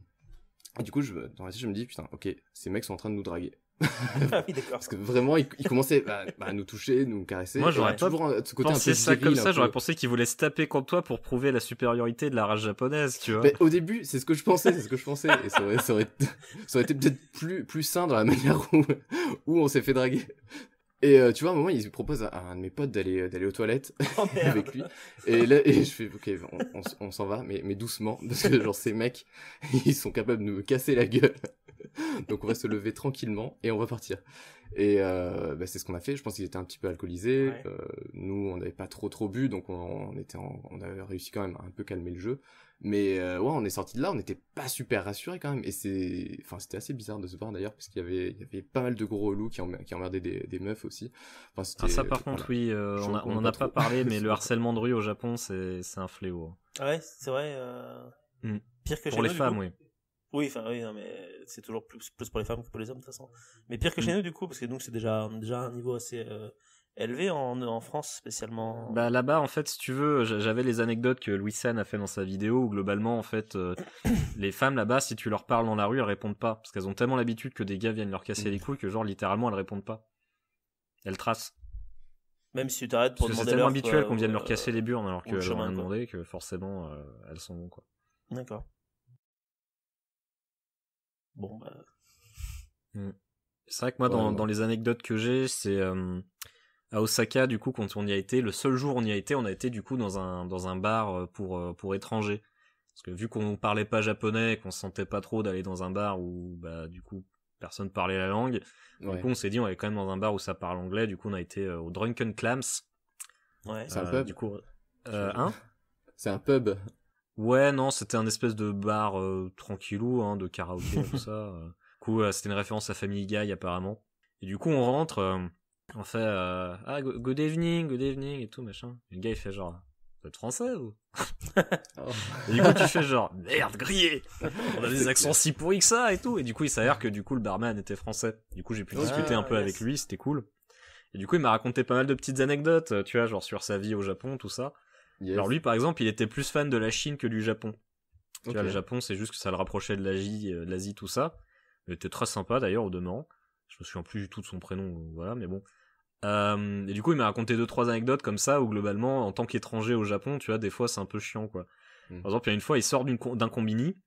Et du coup, je, dans la je me dis putain, ok, ces mecs sont en train de nous draguer. Parce que vraiment, il, commençait bah, à, nous toucher, nous caresser. Moi, j'aurais toujours ce côté pensé un peu ça comme ça. J'aurais pensé qu'il voulait se taper contre toi pour prouver la supériorité de la race japonaise, tu vois. Mais au début, c'est ce que je pensais, c'est ce que je pensais. Et ça aurait, ça aurait été peut-être plus, plus sain dans la manière où, où on s'est fait draguer. Et euh, tu vois, à un moment, il propose à, un de mes potes d'aller euh, d'aller aux toilettes oh, avec lui. Et et je fais, ok, on, s'en va, mais, doucement, parce que genre ces mecs, ils sont capables de nous casser la gueule. Donc on va se lever tranquillement et on va partir. Et euh, bah, c'est ce qu'on a fait. Je pense qu'ils étaient un petit peu alcoolisés. Euh, nous, on n'avait pas trop trop bu, donc on, était, on avait réussi quand même à un peu calmer le jeu. Mais euh, ouais, on est sorti de là, on n'était pas super rassuré quand même. Et c'est, enfin, c'était assez bizarre de se voir d'ailleurs, parce qu'il y avait, y avait pas mal de gros loups qui, qui emmerdaient des... des, meufs aussi. Enfin, ah, ça, par contre, oui, euh, on, n'en en a pas, parlé, mais le harcèlement de rue au Japon, c'est, c'est un fléau. Hein. Ah ouais, c'est vrai. Euh, mm. Pire que pour chez les femmes, oui. Oui, oui, mais c'est toujours plus, plus, pour les femmes que pour les hommes de toute façon. Mais pire que mm. chez nous, du coup, parce que donc c'est déjà, déjà un niveau assez élevé en, France spécialement. Bah là-bas en fait si tu veux j'avais les anecdotes que Louis Sen a fait dans sa vidéo où globalement en fait euh, les femmes là-bas si tu leur parles dans la rue elles répondent pas parce qu'elles ont tellement l'habitude que des gars viennent leur casser mm. les couilles que genre littéralement elles répondent pas. Elles tracent. Même si tu t'arrêtes pour que c'est tellement habituel qu'on euh, vienne leur casser les burnes alors qu'elles ont demandé que forcément euh, elles sont bonnes quoi. D'accord. Bon bah. Mm. C'est vrai que moi, dans, les anecdotes que j'ai, c'est à Osaka, du coup, quand on y a été, le seul jour où on y a été, on a été du coup dans un dans un bar euh, pour euh, pour étrangers. Parce que vu qu'on ne parlait pas japonais, qu'on se sentait pas trop d'aller dans un bar où bah du coup personne parlait la langue, du coup on s'est dit on est quand même dans un bar où ça parle anglais. Du coup on a été euh, au Drunken Clams. Ouais. C'est un pub. Du coup, hein C'est un pub. Ouais, non, c'était un espèce de bar tranquillou, hein, de karaoké, tout ça. Du coup, c'était une référence à Family Guy apparemment. Et du coup, on rentre. On fait euh, ah good evening, good evening et tout machin. le gars il fait genre vous êtes français ou oh. du coup tu fais genre merde grillé. On a des accents si pourris que ça et tout. Et du coup il s'avère que du coup le barman était français. Du coup j'ai pu ah, discuter un peu avec lui, c'était cool. Et du coup il m'a raconté pas mal de petites anecdotes, tu vois genre sur sa vie au Japon tout ça. Genre Alors lui par exemple il était plus fan de la Chine que du Japon. Tu vois, le Japon, c'est juste que ça le rapprochait de l'Asie, euh, l'Asie, tout ça. Il était très sympa d'ailleurs au demeurant. Je me souviens plus du tout de son prénom, euh, voilà, mais bon. Euh, et du coup, il m'a raconté deux trois anecdotes comme ça où globalement, en tant qu'étranger au Japon, tu vois, des fois c'est un peu chiant quoi. Mm. Par exemple, il y a une fois, il sort d'un combini,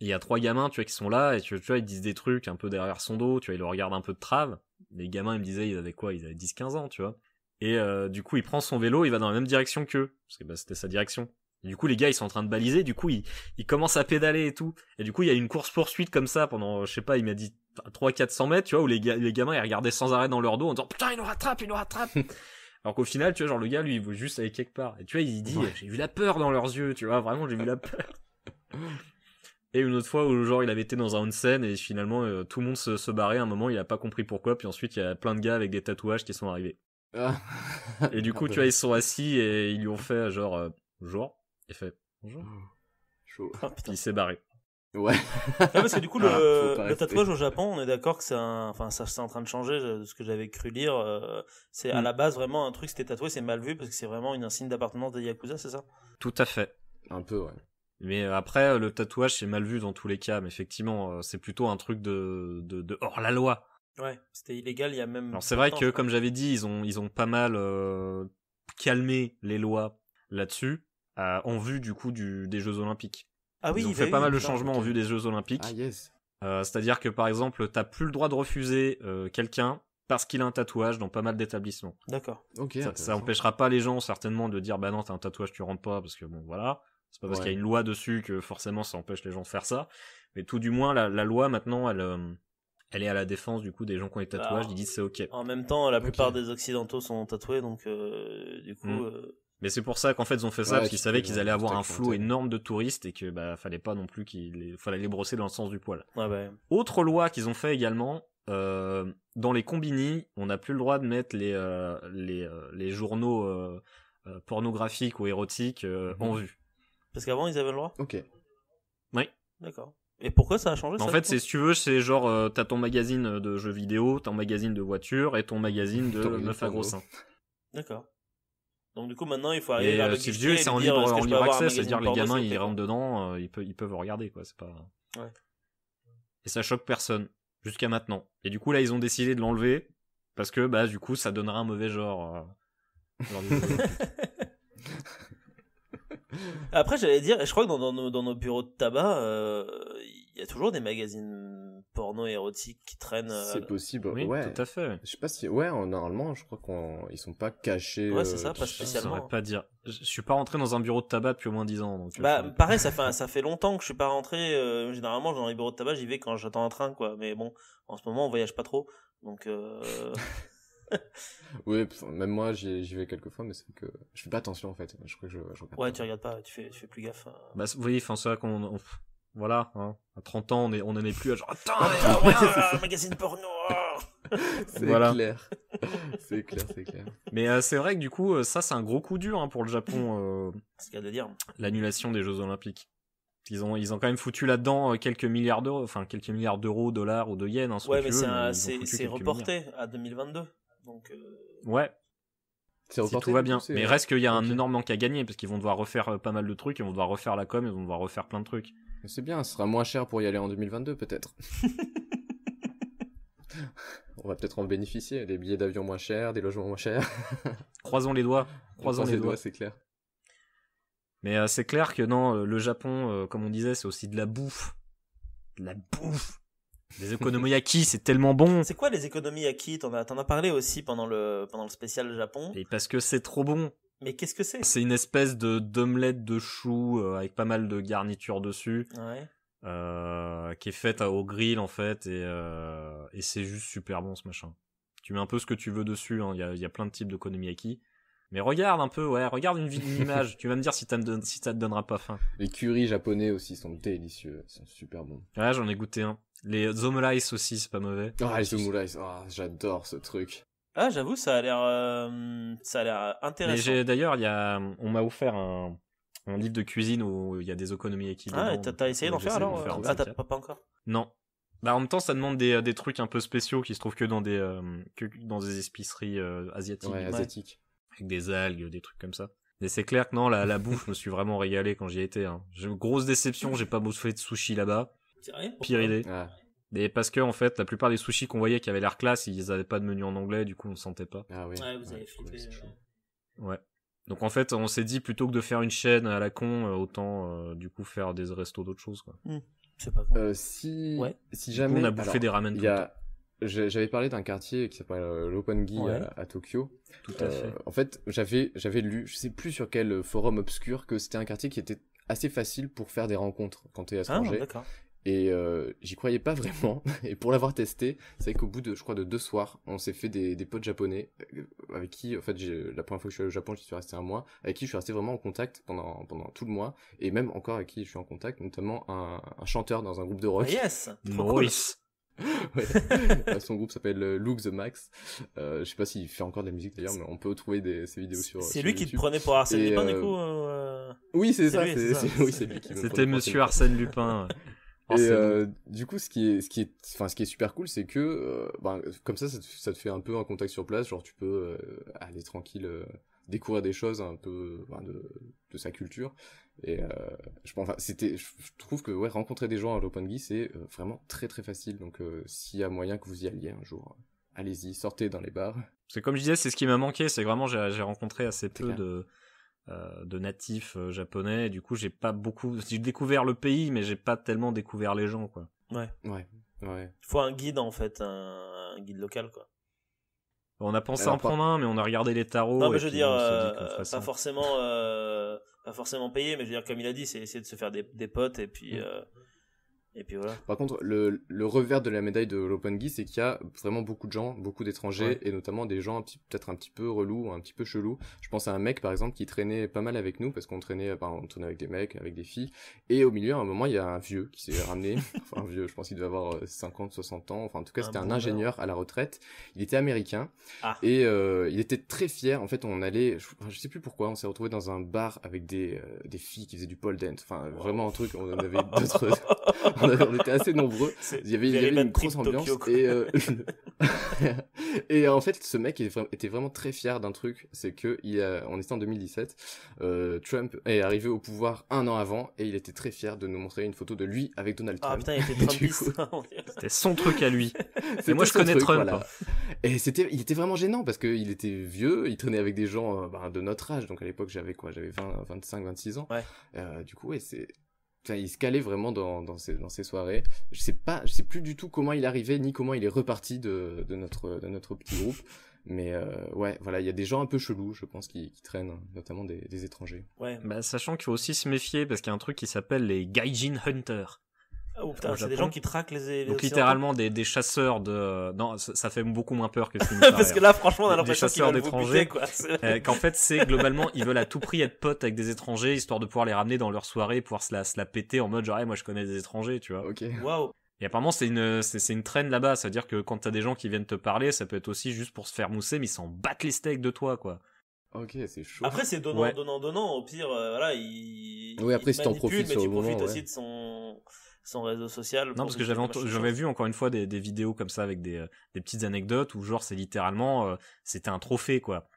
il y a trois gamins, tu vois, qui sont là et tu, vois, ils disent des trucs un peu derrière son dos, tu vois, ils le regardent un peu de trave. Les gamins, ils me disaient, ils avaient quoi Ils avaient 10-15 ans, tu vois. Et euh, du coup, il prend son vélo, il va dans la même direction qu'eux, parce que bah, c'était sa direction. du coup, les gars, ils sont en train de baliser, du coup, il ils commencent à pédaler et tout. Et du coup, il y a une course-poursuite comme ça pendant, je sais pas, il m'a dit 3 400 mètres, tu vois, où les, les gamins, ils regardaient sans arrêt dans leur dos en disant, putain, il nous rattrape, il nous rattrape. Alors qu'au final, tu vois, genre, le gars, lui, il veut juste aller quelque part. Et tu vois, il dit, j'ai vu la peur dans leurs yeux, tu vois, vraiment, j'ai vu la peur. Et une autre fois où genre il avait été dans un scène et finalement euh, tout le monde se, se barrait à un moment, il a pas compris pourquoi, puis ensuite il y a plein de gars avec des tatouages qui sont arrivés. Ah. et du coup, ah, tu bah vois, ils sont assis et ils lui ont fait euh, genre euh, bonjour. et fait bonjour. Chaud. il s'est barré. Ouais. parce que du coup, le, ah, tatouage au Japon, on est d'accord que c'est enfin, ça c'est en train de changer de ce que j'avais cru lire. Euh, c'est à hmm. la base vraiment un truc, c'était tatoué, c'est mal vu parce que c'est vraiment une, insigne signe d'appartenance des Yakuza, c'est ça Tout à fait. Un peu, ouais. Mais euh, après, le tatouage, c'est mal vu dans tous les cas, mais effectivement, euh, c'est plutôt un truc de, de, hors la loi. Ouais, c'était illégal il y a même. Alors c'est vrai que, comme j'avais dit, ils ont, ils ont pas mal calmé les lois là-dessus, en vue du coup des Jeux Olympiques. Ah oui, ils ont fait pas mal de changements en vue des Jeux Olympiques. Ah, euh, c'est-à-dire que par exemple, t'as plus le droit de refuser euh, quelqu'un parce qu'il a un tatouage dans pas mal d'établissements. D'accord. Ok. Ça, empêchera pas les gens certainement de dire bah non t'as un tatouage tu rentres pas parce que bon voilà. C'est pas parce qu'il y a une loi dessus que forcément ça empêche les gens de faire ça. Mais tout du moins la, loi maintenant elle euh, elle est à la défense du coup des gens qui ont des tatouages. Ah. ils disent c'est ok. En même temps la plupart des occidentaux sont tatoués donc du coup. Mm. Mais c'est pour ça qu'en fait ils ont fait ça parce qu'ils savaient qu'ils allaient avoir un flot énorme de touristes et que bah fallait pas non plus qu'il fallait les brosser dans le sens du poil. Ah Autre loi qu'ils ont fait également, euh, dans les combini, on n'a plus le droit de mettre les euh, euh, les, journaux pornographiques ou érotiques mhm. en vue. Parce qu'avant ils avaient le droit. Ok. Oui. D'accord. Et pourquoi ça a changé En fait, c'est si tu veux, c'est genre tu t'as ton magazine de jeux vidéo, ton magazine de voiture et ton magazine de neuf à gros seins. D'accord. Donc du coup maintenant il faut arriver et euh, le c'est en libre, en libre accès, c'est-à-dire les gamins ils rentrent dedans, euh, ils peuvent, ils peuvent regarder quoi, c'est pas. Ouais. Et ça choque personne jusqu'à maintenant. Et du coup là ils ont décidé de l'enlever parce que bah du coup ça donnera un mauvais genre. Euh, Après j'allais dire, je crois que dans, nos, bureaux de tabac, y a toujours des magazines porno érotiques qui traînent. Euh, c'est possible, oui, ouais. Tout à fait. Je sais pas si, ouais, normalement, je crois qu'ils sont pas cachés. Ouais, euh, c'est ça, pas spécialement. Je pas dire. Je suis pas rentré dans un bureau de tabac depuis au moins 10 ans. Donc, euh, bah, pareil, ça fait, ça fait longtemps que je suis pas rentré. généralement, dans les bureaux de tabac, j'y vais quand j'attends un train, quoi. Mais bon, en ce moment, on voyage pas trop. Donc, oui, même moi, j'y vais quelques fois, mais c'est que je fais pas attention en fait. Je que Ouais, tu regardes pas, tu fais, fais plus gaffe. Hein. Bah, oui, enfin, c'est qu'on voilà, hein. à 30 ans, on n'en on est plus à genre Attends, ah, un magazine porno C'est clair. C'est clair, c'est clair. Mais euh, c'est vrai que du coup, euh, ça, c'est un gros coup dur hein, pour le Japon. Euh, dire. L'annulation des Jeux Olympiques. Ils ont, ils ont quand même foutu là-dedans quelques milliards d'euros, enfin quelques milliards d'euros, dollars ou de yens. Hein, ouais, mais c'est reporté à 2022. Donc, Ouais, C'est reporté, tout va bien. Mais reste qu'il y a un énorme manque à gagner parce qu'ils vont devoir refaire pas mal de trucs, ils vont devoir refaire la com, ils vont devoir refaire plein de trucs. C'est bien, ce sera moins cher pour y aller en 2022 peut-être. On va peut-être en bénéficier, des billets d'avion moins chers, des logements moins chers. croisons les doigts, croisons les, doigts, c'est clair. Mais euh, c'est clair que non, euh, le Japon, euh, comme on disait, c'est aussi de la bouffe. De la bouffe. Les acquis, c'est tellement bon. C'est quoi les acquis T'en as, parlé aussi pendant le, pendant le spécial Japon. Et parce que c'est trop bon. Mais qu'est-ce que c'est C'est une espèce de d'omelette de choux euh, avec pas mal de garniture dessus. Ouais. Euh, qui est faite au grill en fait euh, et, c'est juste super bon ce machin. Tu mets un peu ce que tu veux dessus, hein, il y, a, plein de types de konomiyaki. Mais regarde un peu, ouais, regarde une, une image, tu vas me dire si, ça te donnera pas faim. Les curry japonais aussi sont délicieux, sont super bons. Ouais, j'en ai goûté un. Les omelettes aussi, c'est pas mauvais. Ah, les oh, j'adore ce truc. Ah, j'avoue, ça a l'air, euh, ça a l'air intéressant. D'ailleurs, il y a, on m'a offert un, un, livre de cuisine où il y a des économies équilibrées. Ah, t'as essayé d'en euh, faire alors euh, Ah, t'as pas, encore Non. Bah, en même temps, ça demande des, des, trucs un peu spéciaux qui se trouvent que dans des, que dans des épiceries asiatiques. Ouais, asiatiques. Avec des algues, des trucs comme ça. Mais c'est clair que non, la, la bouffe, je me suis vraiment régalé quand j'y étais. Hein. Grosse déception, j'ai pas bouffé de sushi là-bas. Pire idée. Ah parce que en fait, la plupart des sushis qu'on voyait qui avaient l'air classe, ils n'avaient pas de menu en anglais, du coup on ne sentait pas. Ah oui. Ouais, vous avez flippé. Donc en fait, on s'est dit plutôt que de faire une chaîne à la con, euh, autant euh, du coup faire des restos d'autres choses. quoi. Hmm. Pas euh, si jamais on a bouffé des ramen. Il a j'avais parlé d'un quartier qui s'appelle l'Open guy à, Tokyo. Tout à fait. En fait, j'avais j'avais lu, je sais plus sur quel forum obscur, que c'était un quartier qui était assez facile pour faire des rencontres quand tu à étranger. Ah, et euh, j'y croyais pas vraiment. Et pour l'avoir testé, c'est qu'au bout de, je crois, de deux soirs, on s'est fait des, des, potes japonais euh, avec qui, en fait, j'ai la première fois que je suis allé au Japon, Je suis resté un mois, avec qui je suis resté vraiment en contact pendant, pendant tout le mois, et même encore avec qui je suis en contact, notamment un, un chanteur dans un groupe de rock. Ah, yes, Son groupe s'appelle euh, Look the Max. je sais pas s'il fait encore de la musique d'ailleurs, mais on peut trouver des, ses vidéos sur. C'est lui qui te prenait pour Arsène Lupin du coup. Oui, c'est ça. C'était Monsieur Arsène Lupin et euh, du coup, ce qui est, ce qui est, enfin, ce qui est super cool, c'est que, euh, ben, comme ça, ça te, fait un peu un contact sur place. Genre, tu peux euh, aller tranquille, découvrir des choses un peu ben, de, de, sa culture. Et je pense, enfin, c'était, je trouve que ouais, rencontrer des gens à l'Open l'OpenGui, c'est vraiment très très facile. Donc, s'il y a moyen que vous y alliez un jour, allez-y, sortez dans les bars. Parce comme je disais, c'est ce qui m'a manqué. C'est vraiment, j'ai rencontré assez peu de euh, de natifs euh, japonais. du coup, j'ai pas beaucoup. J'ai découvert le pays, mais j'ai pas tellement découvert les gens, quoi. Ouais. Ouais. Il faut un guide en fait, un, guide local, quoi. On a pensé en prendre un, mais on a regardé les tarots. je veux dire, euh, pas forcément, pas forcément payé, mais je veux dire, comme il a dit, c'est essayer de se faire des, potes et puis. Mm puis Par contre, le, revers de la médaille de l'Open Guy c'est qu'il y a vraiment beaucoup de gens, beaucoup d'étrangers, et notamment des gens peut-être un petit peu relou, un petit peu chelous. Je pense à un mec, par exemple, qui traînait pas mal avec nous, parce qu'on traînait, bah, on avec des mecs, avec des filles, et au milieu, à un moment, il y a un vieux qui s'est ramené, enfin un vieux, je pense qu'il devait avoir 50, euh, 60 ans, enfin en tout cas, c'était un, ingénieur à la retraite, il était américain, ah. et euh, il était très fier, en fait, on allait, je, sais plus pourquoi, on s'est retrouvé dans un bar avec des, euh, des filles qui faisaient du pole dance, enfin vraiment un truc, on avait d'autres... on, était assez nombreux. Il y avait, une grosse ambiance. et, euh, euh, en fait, ce mec était vraiment très fier d'un truc, c'est que il on était en 2017, euh, Trump est arrivé au pouvoir un an avant et il était très fier de nous montrer une photo de lui avec Donald ah, Trump. Ah putain, il était Trumpiste. Hein, c'était son truc à lui. Et moi, je connais Trump. Et c'était, il était vraiment gênant parce qu'il était vieux, il traînait avec des gens bah, de notre âge. Donc à l'époque, j'avais quoi J'avais 25, 26 ans. du coup, et c'est il se calait vraiment dans, dans, ces, soirées. Je sais pas, je sais plus du tout comment il arrivait ni comment il est reparti de, notre de notre petit groupe. Mais euh, ouais, voilà, il y a des gens un peu chelous, je pense, qui, traînent, notamment des, étrangers. Ouais, bah, sachant qu'il faut aussi se méfier parce qu'il y a un truc qui s'appelle les gaijin hunters. Ah, oh putain, c'est des gens qui traquent les. Donc littéralement des, des chasseurs de. Non, ça fait beaucoup moins peur que ce Parce que là, franchement, on a l'impression qu'ils d'étrangers, quoi. Euh, qu'en fait, c'est globalement, ils veulent à tout prix être potes avec des étrangers, histoire de pouvoir les ramener dans leur soirée, pouvoir se la, se la péter en mode genre, hey, moi je connais des étrangers, tu vois. Ok. Waouh. Et apparemment, c'est une, c'est, une traîne là-bas. C'est-à-dire que quand t'as des gens qui viennent te parler, ça peut être aussi juste pour se faire mousser, mais ils s'en battent les steaks de toi, quoi. Ok, c'est chaud. Après, c'est donnant, donnant, donnant. Au pire, euh, voilà, ils Oui, après, t'en profites, mais tu profites aussi de son son réseau social. Non, parce que j'avais j'avais vu encore une fois des, vidéos comme ça avec des, euh, des petites anecdotes où genre c'est littéralement euh, c'était un trophée quoi.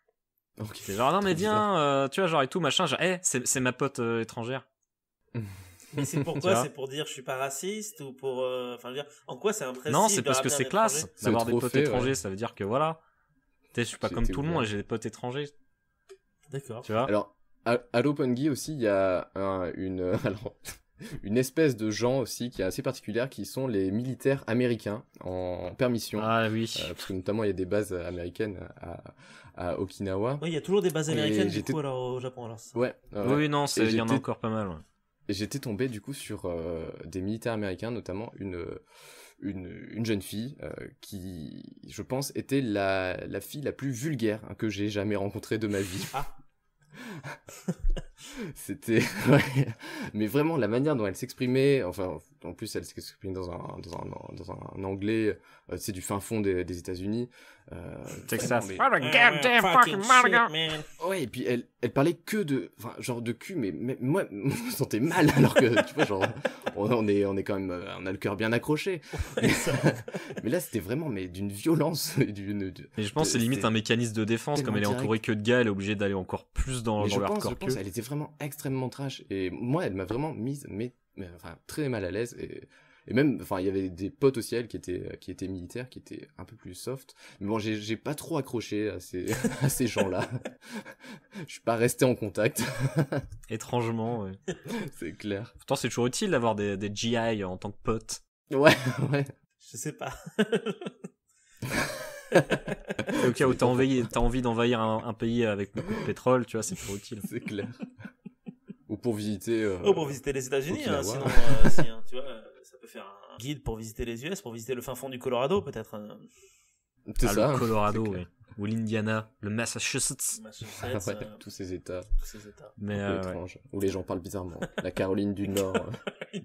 Okay. C'est genre non mais viens, euh, tu vois genre et tout machin, genre hey, eh, c'est ma pote étrangère. Mais c'est pourquoi C'est pour dire je suis pas raciste ou pour enfin dire en quoi c'est un Non, c'est parce que c'est classe d'avoir des potes étrangers, ça veut dire que voilà. je suis pas comme tout le monde, j'ai des potes étrangers. D'accord. Tu vois Alors à, l'Open Guy aussi, il y a une alors une espèce de gens aussi qui est assez particulière, qui sont les militaires américains en permission. Ah oui. Euh, parce que notamment, il y a des bases américaines à, Okinawa. Oui, il y a toujours des bases américaines, du coup, alors au Japon. oui, non, il y en a encore pas mal. j'étais tombé, du coup, sur euh, des militaires américains, notamment une. Euh, une, jeune fille qui, je pense, était la, la, fille la plus vulgaire que j'ai jamais rencontrée de ma vie. Ah. C'était, mais vraiment la manière dont elle s'exprimait, enfin en plus elle s'exprime dans un, anglais, euh, c'est du fin fond des, États-Unis, Texas. Ouais, et puis elle, elle parlait que de, genre de cul, mais, moi, je me sentais mal, alors que, tu vois, genre, on, est, on est quand même, euh, on a le cœur bien accroché. mais, là, c'était vraiment, mais d'une violence, d'une. Mais je pense c'est limite un mécanisme de défense, comme elle est entourée que de gars, elle est obligée d'aller encore plus dans, le elle était vraiment extrêmement trash, et moi, elle m'a vraiment mise, mais très mal à l'aise et et même enfin il y avait des potes au ciel qui étaient euh, qui étaient militaires qui étaient un peu plus soft mais bon j'ai pas trop accroché à ces à ces gens là je suis pas resté en contact étrangement c'est clair pourtant c'est toujours utile d'avoir des des GI en tant que potes ouais ouais je sais pas au cas où t'as envie, envie d'envahir un, un, pays avec beaucoup de pétrole, tu vois, c'est toujours utile. C'est clair. Ou pour visiter. Euh, Ou oh, pour visiter les États-Unis, hein, sinon, euh, hein, tu vois, euh, ça peut faire un guide pour visiter les US, pour visiter le fin fond du Colorado, peut-être. C'est ah, ça. Le hein. Colorado, oui. Ou l'Indiana, le Massachusetts. tous ces États. ces États. Mais où les gens parlent bizarrement. La Caroline du Nord.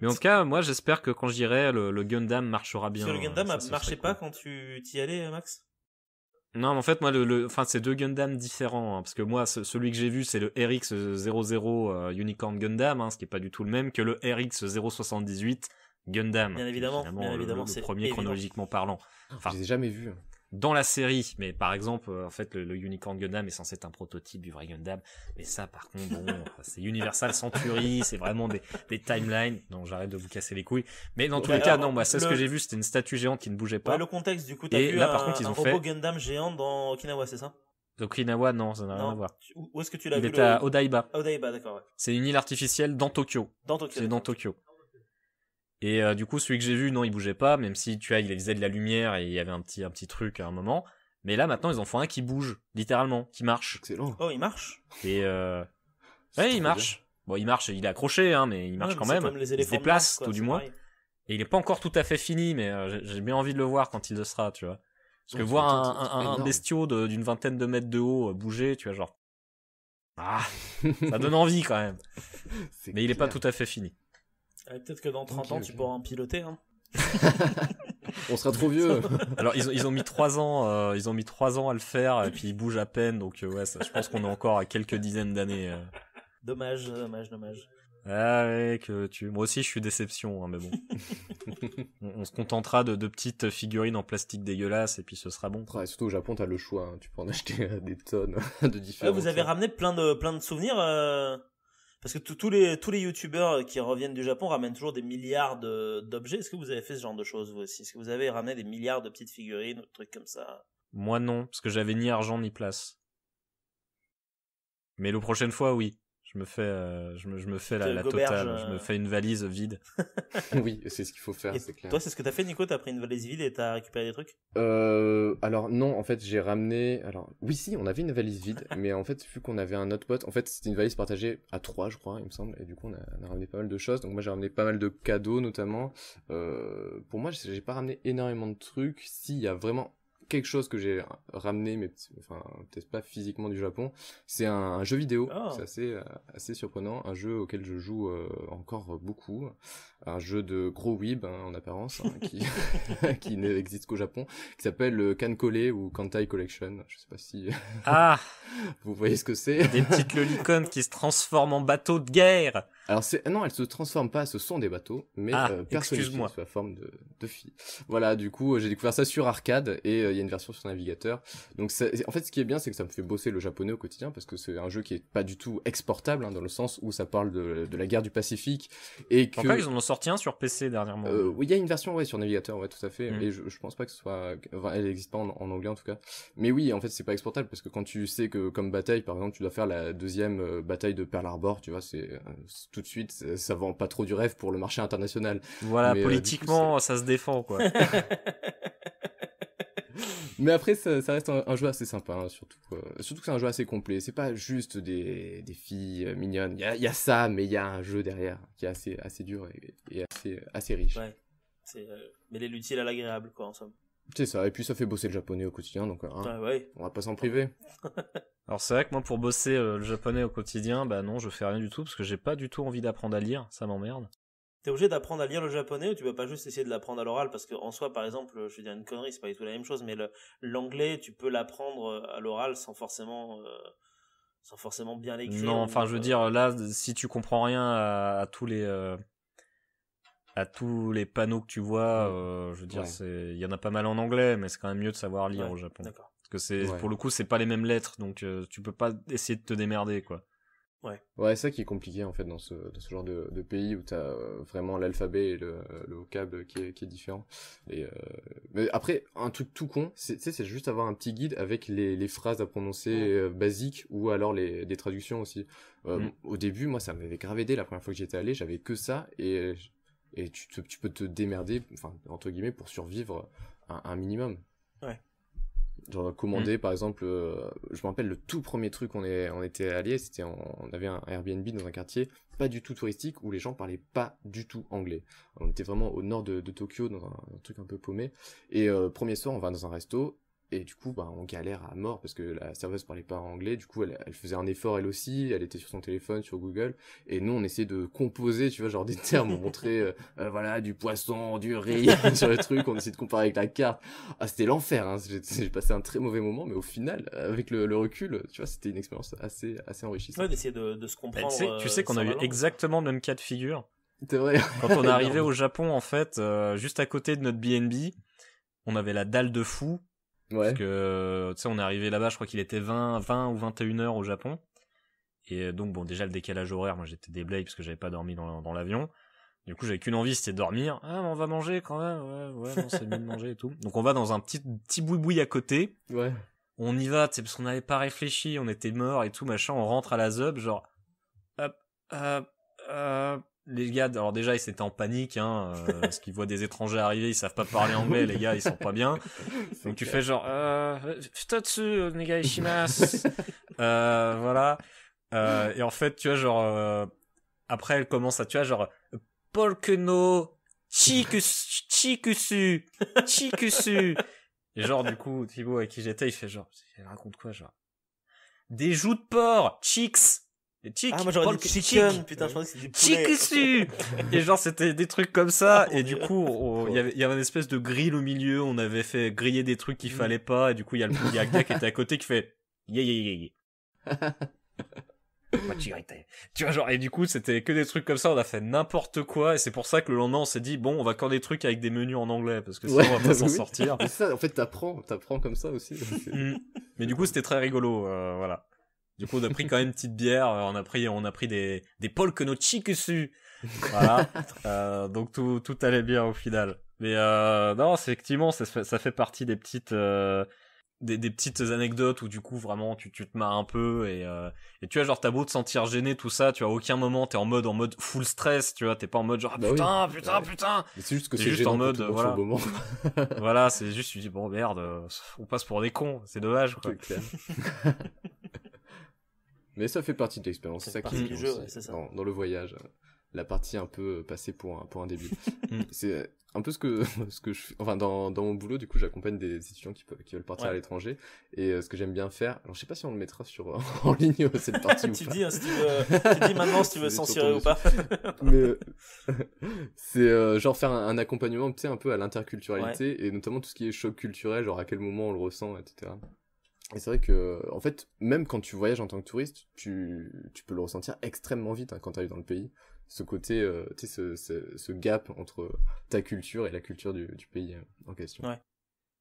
Mais en tout cas, moi, j'espère que quand j'irai, le, le Gundam marchera bien. le Gundam pas quand tu t'y allais, Max non, en fait, moi, le, enfin, c'est deux Gundam différents. Hein, parce que moi, celui que j'ai vu, c'est le RX-00 euh, Unicorn Gundam, hein, ce qui n'est pas du tout le même que le RX-078 Gundam. Bien évidemment, C'est le, premier chronologiquement parlant. Enfin, je les ai jamais vu dans la série. Mais par exemple, euh, en fait, le, Unicorn Gundam est censé être un prototype du vrai Gundam. Mais ça, par contre, bon, c'est Universal Century, c'est vraiment des, timelines. donc j'arrête de vous casser les couilles. Mais dans tous les cas, non, moi, c'est ce que j'ai vu, c'était une statue géante qui ne bougeait pas. le contexte, du coup, t'as vu là, par contre, ils un robot fait... Gundam géant dans Okinawa, c'est ça Okinawa, non, ça n'a rien à voir. Où est-ce que tu l'as vu Il était à Odaiba. Odaiba, d'accord. C'est une île artificielle dans Tokyo. Dans Tokyo. C'est dans Tokyo. Et euh, du coup, celui que j'ai vu, non, il bougeait pas, même si tu vois, il faisait de la lumière et il y avait un petit, un petit truc à un moment. Mais là, maintenant, ils en font un qui bouge, littéralement, qui marche. Excellent. Oh, il marche Et euh... ouais, il marche. Bon, il marche, il est accroché, hein, mais il marche quand même. il se déplace, tout du moins. Et il est pas encore tout à fait fini, mais euh, j'ai bien envie de le voir quand il le sera, tu vois. Parce que oh, voir un, un, bestiau d'une vingtaine de mètres de haut euh, bouger, tu vois, genre. Ah Ça donne envie quand même. mais il est pas tout à fait fini. Ah, peut-être que dans 30 ans, tu pourras en piloter. Hein. on sera trop vieux. Alors ils ont, ils ont mis trois ans, euh, ils ont mis trois ans à le faire et puis ils bougent à peine, donc euh, ouais, ça, je pense qu'on est encore à quelques dizaines d'années. Euh. Dommage, dommage, dommage. Ah que tu. Moi aussi, je suis déception, hein, mais bon. on, se contentera de, de petites figurines en plastique dégueulasse et puis ce sera bon. surtout au Japon, t'as le choix, hein. tu peux en acheter des tonnes de différents. Ah, vous avez ramené plein de plein de souvenirs parce que tous les tous les youtubeurs qui reviennent du Japon ramènent toujours des milliards d'objets. Est-ce que vous avez fait ce genre de choses vous aussi Est-ce que vous avez ramené des milliards de petites figurines ou trucs comme ça Moi non, parce que j'avais ni argent ni place. Mais la prochaine fois, oui me fais, euh, je, me, je me fais la, totale, je euh. me fais une valise vide. oui, c'est ce qu'il faut faire, c'est clair. Toi, c'est ce que t'as fait, Nico T'as pris une valise vide et t'as récupéré des trucs euh, Alors non, en fait, j'ai ramené. Alors oui, si, on avait une valise vide, mais en fait, vu qu'on avait un autre pote, en fait, c'était une valise partagée à trois, je crois, il me semble, et du coup, on a, on a ramené pas mal de choses. Donc moi, j'ai ramené pas mal de cadeaux, notamment. pour moi, j'ai pas ramené énormément de trucs. S'il y a vraiment quelque chose que j'ai ramené, mais enfin peut-être pas physiquement du Japon. C'est un, jeu vidéo, ah. c'est assez, euh, assez surprenant, un jeu auquel je joue euh, encore beaucoup, un jeu de gros weeb hein, en apparence, hein, qui, qui n'existe qu'au Japon, qui s'appelle euh, Kankole ou Kantai Collection. Je sais pas si ah vous voyez ce que c'est. Des petites lolicones qui se transforment en bateaux de guerre. Alors c'est non, elles se transforment pas, ce sont des bateaux, mais ah, euh, excuse-moi sous la forme de, de filles. Voilà, du coup, euh, j'ai découvert ça sur arcade et euh, il y a une version sur navigateur. Donc en fait, ce qui est bien, c'est que ça me fait bosser le japonais au quotidien parce que c'est un jeu qui est pas du tout exportable hein, dans le sens où ça parle de, de la guerre du Pacifique et que. ils en ont sorti un sur PC dernièrement. oui, il y a une version ouais sur navigateur, ouais, tout à fait. mais mm. je, je, pense pas que ce soit, enfin, elle existe pas en, en, anglais en tout cas. Mais oui, en fait, c'est pas exportable parce que quand tu sais que comme bataille, par exemple, tu dois faire la deuxième bataille de Pearl Harbor, tu vois, c'est tout de suite, ça, vend pas trop du rêve pour le marché international. Voilà, euh, politiquement, ça se défend, quoi. Mais après, ça, reste un, jeu assez sympa, hein, surtout. Euh, surtout que c'est un jeu assez complet. C'est pas juste des, des filles euh, mignonnes. Il y, a, ça, mais il y a un jeu derrière qui est assez, assez dur et, assez, assez riche. Ouais. C'est euh, à l'agréable, quoi, en somme. C'est ça, et puis ça fait bosser le japonais au quotidien, donc euh, hein. ah, on va pas s'en priver. Alors c'est vrai que moi pour bosser euh, le japonais au quotidien, bah non, je fais rien du tout parce que j'ai pas du tout envie d'apprendre à lire, ça m'emmerde. T'es obligé d'apprendre à lire le japonais ou tu peux pas juste essayer de l'apprendre à l'oral parce qu'en soi par exemple, je vais dire une connerie, c'est pas du tout la même chose, mais l'anglais tu peux l'apprendre euh, à l'oral sans forcément sans forcément bien l'écrire. Non, enfin je veux dire là si tu comprends rien à, tous les à tous les panneaux que tu vois. Euh, je veux dire, il y en a pas mal en anglais, mais c'est quand même mieux de savoir lire au Japon. Parce que c'est pour le coup, c'est pas les mêmes lettres, donc euh, tu peux pas essayer de te démerder, quoi. Ouais. Ouais, c'est ça qui est compliqué en fait dans ce, genre de, pays où t'as as euh, vraiment l'alphabet et le, le vocable qui est, différent. Et, mais après, un truc tout con, c'est juste avoir un petit guide avec les, phrases à prononcer basiques ou alors les, des traductions aussi. Mm. Au début, moi, ça m'avait grave aidé la première fois que j'étais allé, j'avais que ça et et tu, peux te démerder, enfin, entre guillemets, pour survivre un, minimum. Ouais. Genre commander mm. par exemple, euh, je me rappelle le tout premier truc on est on était allé, c'était on avait un Airbnb dans un quartier pas du tout touristique où les gens parlaient pas du tout anglais. On était vraiment au nord de, Tokyo dans un, truc un peu paumé et euh, premier soir on va dans un resto et du coup, bah, on galère à mort parce que la serveuse parlait pas anglais. Du coup, elle, elle, faisait un effort elle aussi. Elle était sur son téléphone, sur Google. Et nous, on essayait de composer, tu vois, genre des termes. On montrait, euh, euh, voilà, du poisson, du riz, sur le truc. On essayait de comparer avec la carte. Ah, c'était l'enfer. Hein. J'ai passé un très mauvais moment, mais au final, euh, avec le, recul, tu vois, c'était une expérience assez, assez enrichissante. Ouais, d'essayer de, de, se bah, comprendre. tu sais, qu'on a eu exactement le même cas de figure. Vrai. Quand on est arrivé au Japon, en fait, juste à côté de notre BNB, on avait la dalle de fou parce que, euh, tu sais, on est arrivé là-bas, je crois qu'il était 20, 20 ou 21 heures au Japon. Et euh, donc, bon, déjà, le décalage horaire, moi, j'étais déblayé parce que j'avais pas dormi dans, l'avion. Du coup, j'avais qu'une envie, c'était de dormir. Ah, on va manger quand même. Ouais, ouais, non, c'est mieux de manger et tout. Donc, on va dans un petit, petit boui à côté. Ouais. On y va, tu sais, parce qu'on n'avait pas réfléchi, on était mort et tout, machin. On rentre à la zub, genre, hop, hop, hop, les gars, alors déjà ils étaient en panique, hein, euh, parce qu'ils voient des étrangers arriver, ils savent pas parler anglais, les gars, ils sont pas bien. Donc tu fais genre, euh, Futatsu, Negaishimas. euh, voilà. Euh, et en fait, tu vois, genre, euh, après elle commence à, tu vois, genre, Polkeno, Chikusu, Chikusu, Chikusu. Et genre, du coup, Thibaut avec qui j'étais, il fait genre, elle raconte quoi, genre? Des joues de porc, Chicks! Chick, ah, moi putain, je pensais que c'était Et genre, c'était des trucs comme ça, oh, et du coup, oh. il y avait, y avait une espèce de grille au milieu, on avait fait griller des trucs qu'il mm. fallait pas, et du coup, il y a le qui était à côté qui fait yeah, yeah, yeah, tu vois, genre, et du coup, c'était que des trucs comme ça, on a fait n'importe quoi, et c'est pour ça que le lendemain, on s'est dit, bon, on va quand des trucs avec des menus en anglais, parce que sinon, on va pas s'en sortir. Ça, en fait, t'apprends, t'apprends comme ça aussi. Mm. Mais du coup, c'était très rigolo, euh, voilà. Du coup, on a pris quand même une petite bière, euh, on a pris, on a pris des, des polques Voilà. euh, donc tout, tout allait bien au final. Mais euh, non, effectivement, ça, ça fait partie des petites, euh, des, des, petites anecdotes où du coup vraiment tu, tu te marres un peu et, euh, et tu as genre t'as beau te sentir gêné tout ça, tu as aucun moment t'es en mode en mode full stress, tu vois t'es pas en mode genre ah, bah putain putain putain. C'est juste que c'est juste en mode voilà. voilà, c'est juste tu dis bon merde, on passe pour des cons, c'est dommage quoi. Mais ça fait partie de l'expérience, c'est ça qui est Dans, le voyage, euh, la partie un peu euh, passée pour un, un début. Mm. c'est euh, un peu ce que ce que je enfin dans dans mon boulot du coup j'accompagne des étudiants qui veulent partir à l'étranger et ce que j'aime bien faire alors je sais pas si on le mettra sur en ligne cette partie ou tu pas. dis hein, tu, dis maintenant si tu veux censurer ou pas mais c'est genre faire un, accompagnement un peu à l'interculturalité et notamment tout ce qui est choc culturel genre à quel moment on le ressent etc et c'est vrai que, en fait, même quand tu voyages en tant que touriste, tu, peux le ressentir extrêmement vite hein, quand tu arrives dans le pays. Ce côté, euh, tu sais, ce, gap entre ta culture et la culture du, pays euh, en question. Ouais.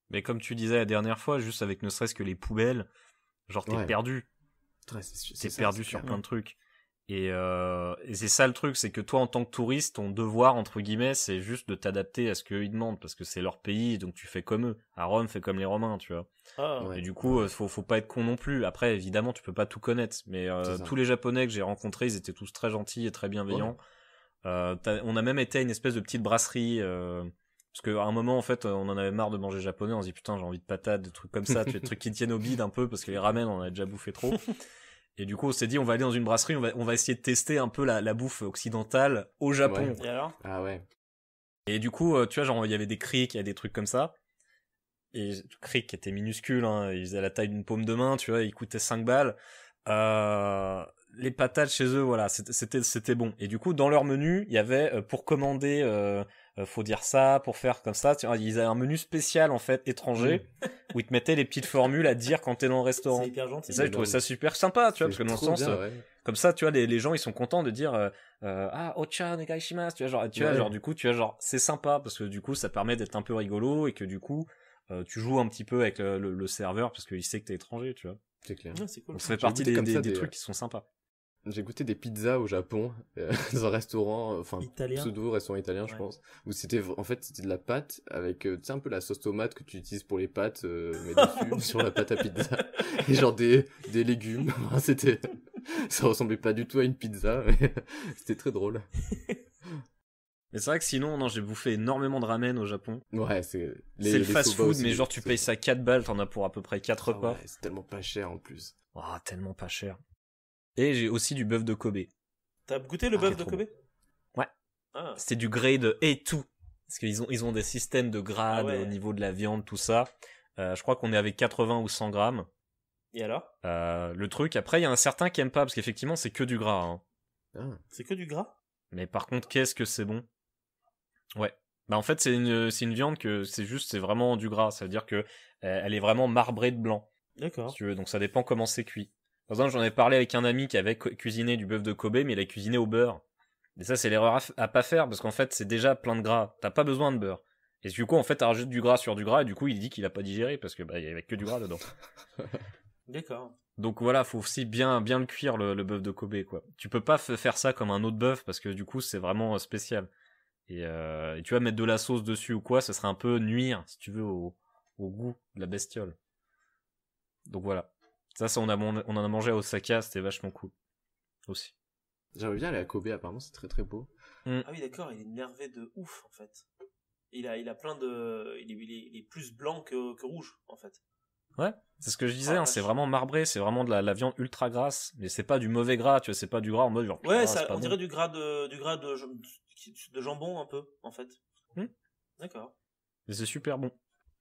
Mais comme tu disais la dernière fois, juste avec ne serait-ce que les poubelles, genre t'es perdu. c'est, t'es perdu sur plein de trucs. Et, euh, et c'est ça le truc, c'est que toi en tant que touriste, ton devoir entre guillemets, c'est juste de t'adapter à ce qu'ils demandent parce que c'est leur pays, donc tu fais comme eux. À Rome, fais comme les Romains, tu vois. Ah. Et du coup, euh, faut, pas être con non plus. Après, évidemment, tu peux pas tout connaître, mais euh, tous les Japonais que j'ai rencontrés, ils étaient tous très gentils et très bienveillants. Euh, on a même été à une espèce de petite brasserie. Parce qu'à un moment, en fait, on en avait marre de manger japonais. On se dit, putain, j'ai envie de patates, de trucs comme ça, des trucs qui tiennent au bide un peu, parce que les ramen, on en a déjà bouffé trop. Et du coup, on s'est dit, on va aller dans une brasserie, on va, on va essayer de tester un peu la, la bouffe occidentale au Japon. Et alors ah ouais. Et du coup, euh, tu vois, genre, il y avait des criques, il y a des trucs comme ça. Et le cric était minuscule, hein, ils avaient la taille d'une paume de main, tu vois, ils coûtaient 5 balles. Euh, les patates chez eux, voilà, c'était bon. Et du coup, dans leur menu, il y avait, euh, pour commander euh, faut dire ça pour faire comme ça. Ils avaient un menu spécial en fait étranger mm. où ils te mettaient les petites formules à dire quand t'es dans le restaurant. C'est hyper gentil. ça, je trouvais ça super sympa, tu vois, parce que dans le sens, euh, comme ça, tu vois, les, gens ils sont contents de dire euh, ah ocha oh, negaishimasu, tu vois, genre, tu vois, genre du coup, tu vois, genre c'est sympa parce que du coup, ça permet d'être un peu rigolo et que du coup, tu joues un petit peu avec le, serveur parce qu'il sait que t'es étranger, tu vois. C'est clair. On ah, cool. fait partie des trucs qui sont sympas. J'ai goûté des pizzas au Japon, euh, dans un restaurant, euh, enfin, italien. pseudo restaurant italien, je pense, où c'était, en fait, c'était de la pâte avec, euh, tu sais, un peu la sauce tomate que tu utilises pour les pâtes, mais dessus, sur la pâte à pizza. Et genre des, des légumes. c'était, ça ressemblait pas du tout à une pizza, mais c'était très drôle. Mais c'est vrai que sinon, non, j'ai bouffé énormément de ramen au Japon. Ouais, c'est le fast food, mais genre tu payes ça 4 balles, t'en as pour à peu près 4 repas. Ah c'est tellement pas cher en plus. oh, tellement pas cher. Et j'ai aussi du bœuf de Kobe. T'as goûté le ah, bœuf de Kobe Ouais. Ah. C'était du grade a tout Parce qu'ils ont, ils ont des systèmes de grades ah au niveau de la viande, tout ça. Euh, je crois qu'on est avec 80 ou 100 grammes. Et alors euh, Le truc, après, il y a un certain qui aime pas, parce qu'effectivement, c'est que du gras. Hein. C'est que du gras Mais par contre, qu'est-ce que c'est bon Ouais. Bah en fait, c'est une, une, viande que c'est juste, c'est vraiment du gras. cest à dire que euh, elle est vraiment marbrée de blanc. D'accord. Donc ça dépend comment c'est cuit. Par exemple, j'en ai parlé avec un ami qui avait cuisiné du bœuf de Kobe, mais il a cuisiné au beurre. Et ça, c'est l'erreur à, pas faire, parce qu'en fait, c'est déjà plein de gras. T'as pas besoin de beurre. Et du coup, en fait, t'as rajouté du gras sur du gras, et du coup, il dit qu'il a pas digéré, parce que, bah, il y avait que du gras dedans. D'accord. Donc voilà, faut aussi bien, bien le cuire, le, bœuf de Kobe, quoi. Tu peux pas faire ça comme un autre bœuf, parce que du coup, c'est vraiment euh, spécial. Et, euh, et, tu vas mettre de la sauce dessus ou quoi, ça serait un peu nuire, si tu veux, au goût de la bestiole. Donc voilà. Ça, ça on, a, en a mangé à Osaka, c'était vachement cool. Aussi. J'aimerais bien aller à Kobe, apparemment, c'est très très beau. Mm. Ah oui, d'accord, il est nervé de ouf, en fait. Il a, il a plein de. Il est, plus blanc que, rouge, en fait. Ouais, c'est ce que je disais, ah, hein, c'est vraiment marbré, c'est vraiment de la, viande ultra grasse, mais c'est pas du mauvais gras, tu vois, c'est pas du gras en mode genre. Ouais, ah, ça, on dirait du gras, de, du gras de, de, jambon un peu, en mm. fait. D'accord. Mais c'est super bon.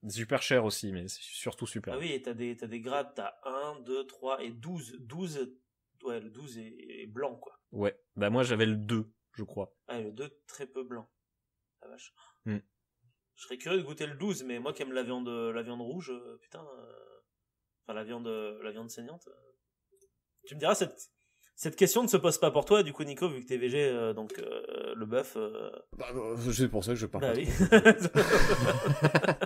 Super cher aussi, mais c'est surtout super. Ah oui, t'as des, des grades, t'as 1, 2, 3 et 12. 12, ouais, le 12 est, blanc, quoi. Ouais, bah moi j'avais le 2, je crois. Ah, le 2, très peu blanc. La vache. Hmm. Je serais curieux de goûter le 12, mais moi qui aime la viande, la viande rouge, euh, putain. Euh, enfin, la viande, la viande saignante. Euh, tu me diras, cette, question ne se pose pas pour toi, du coup, Nico, vu que t'es VG, donc le bœuf. Bah, c'est pour ça que je parle. Bah, oui.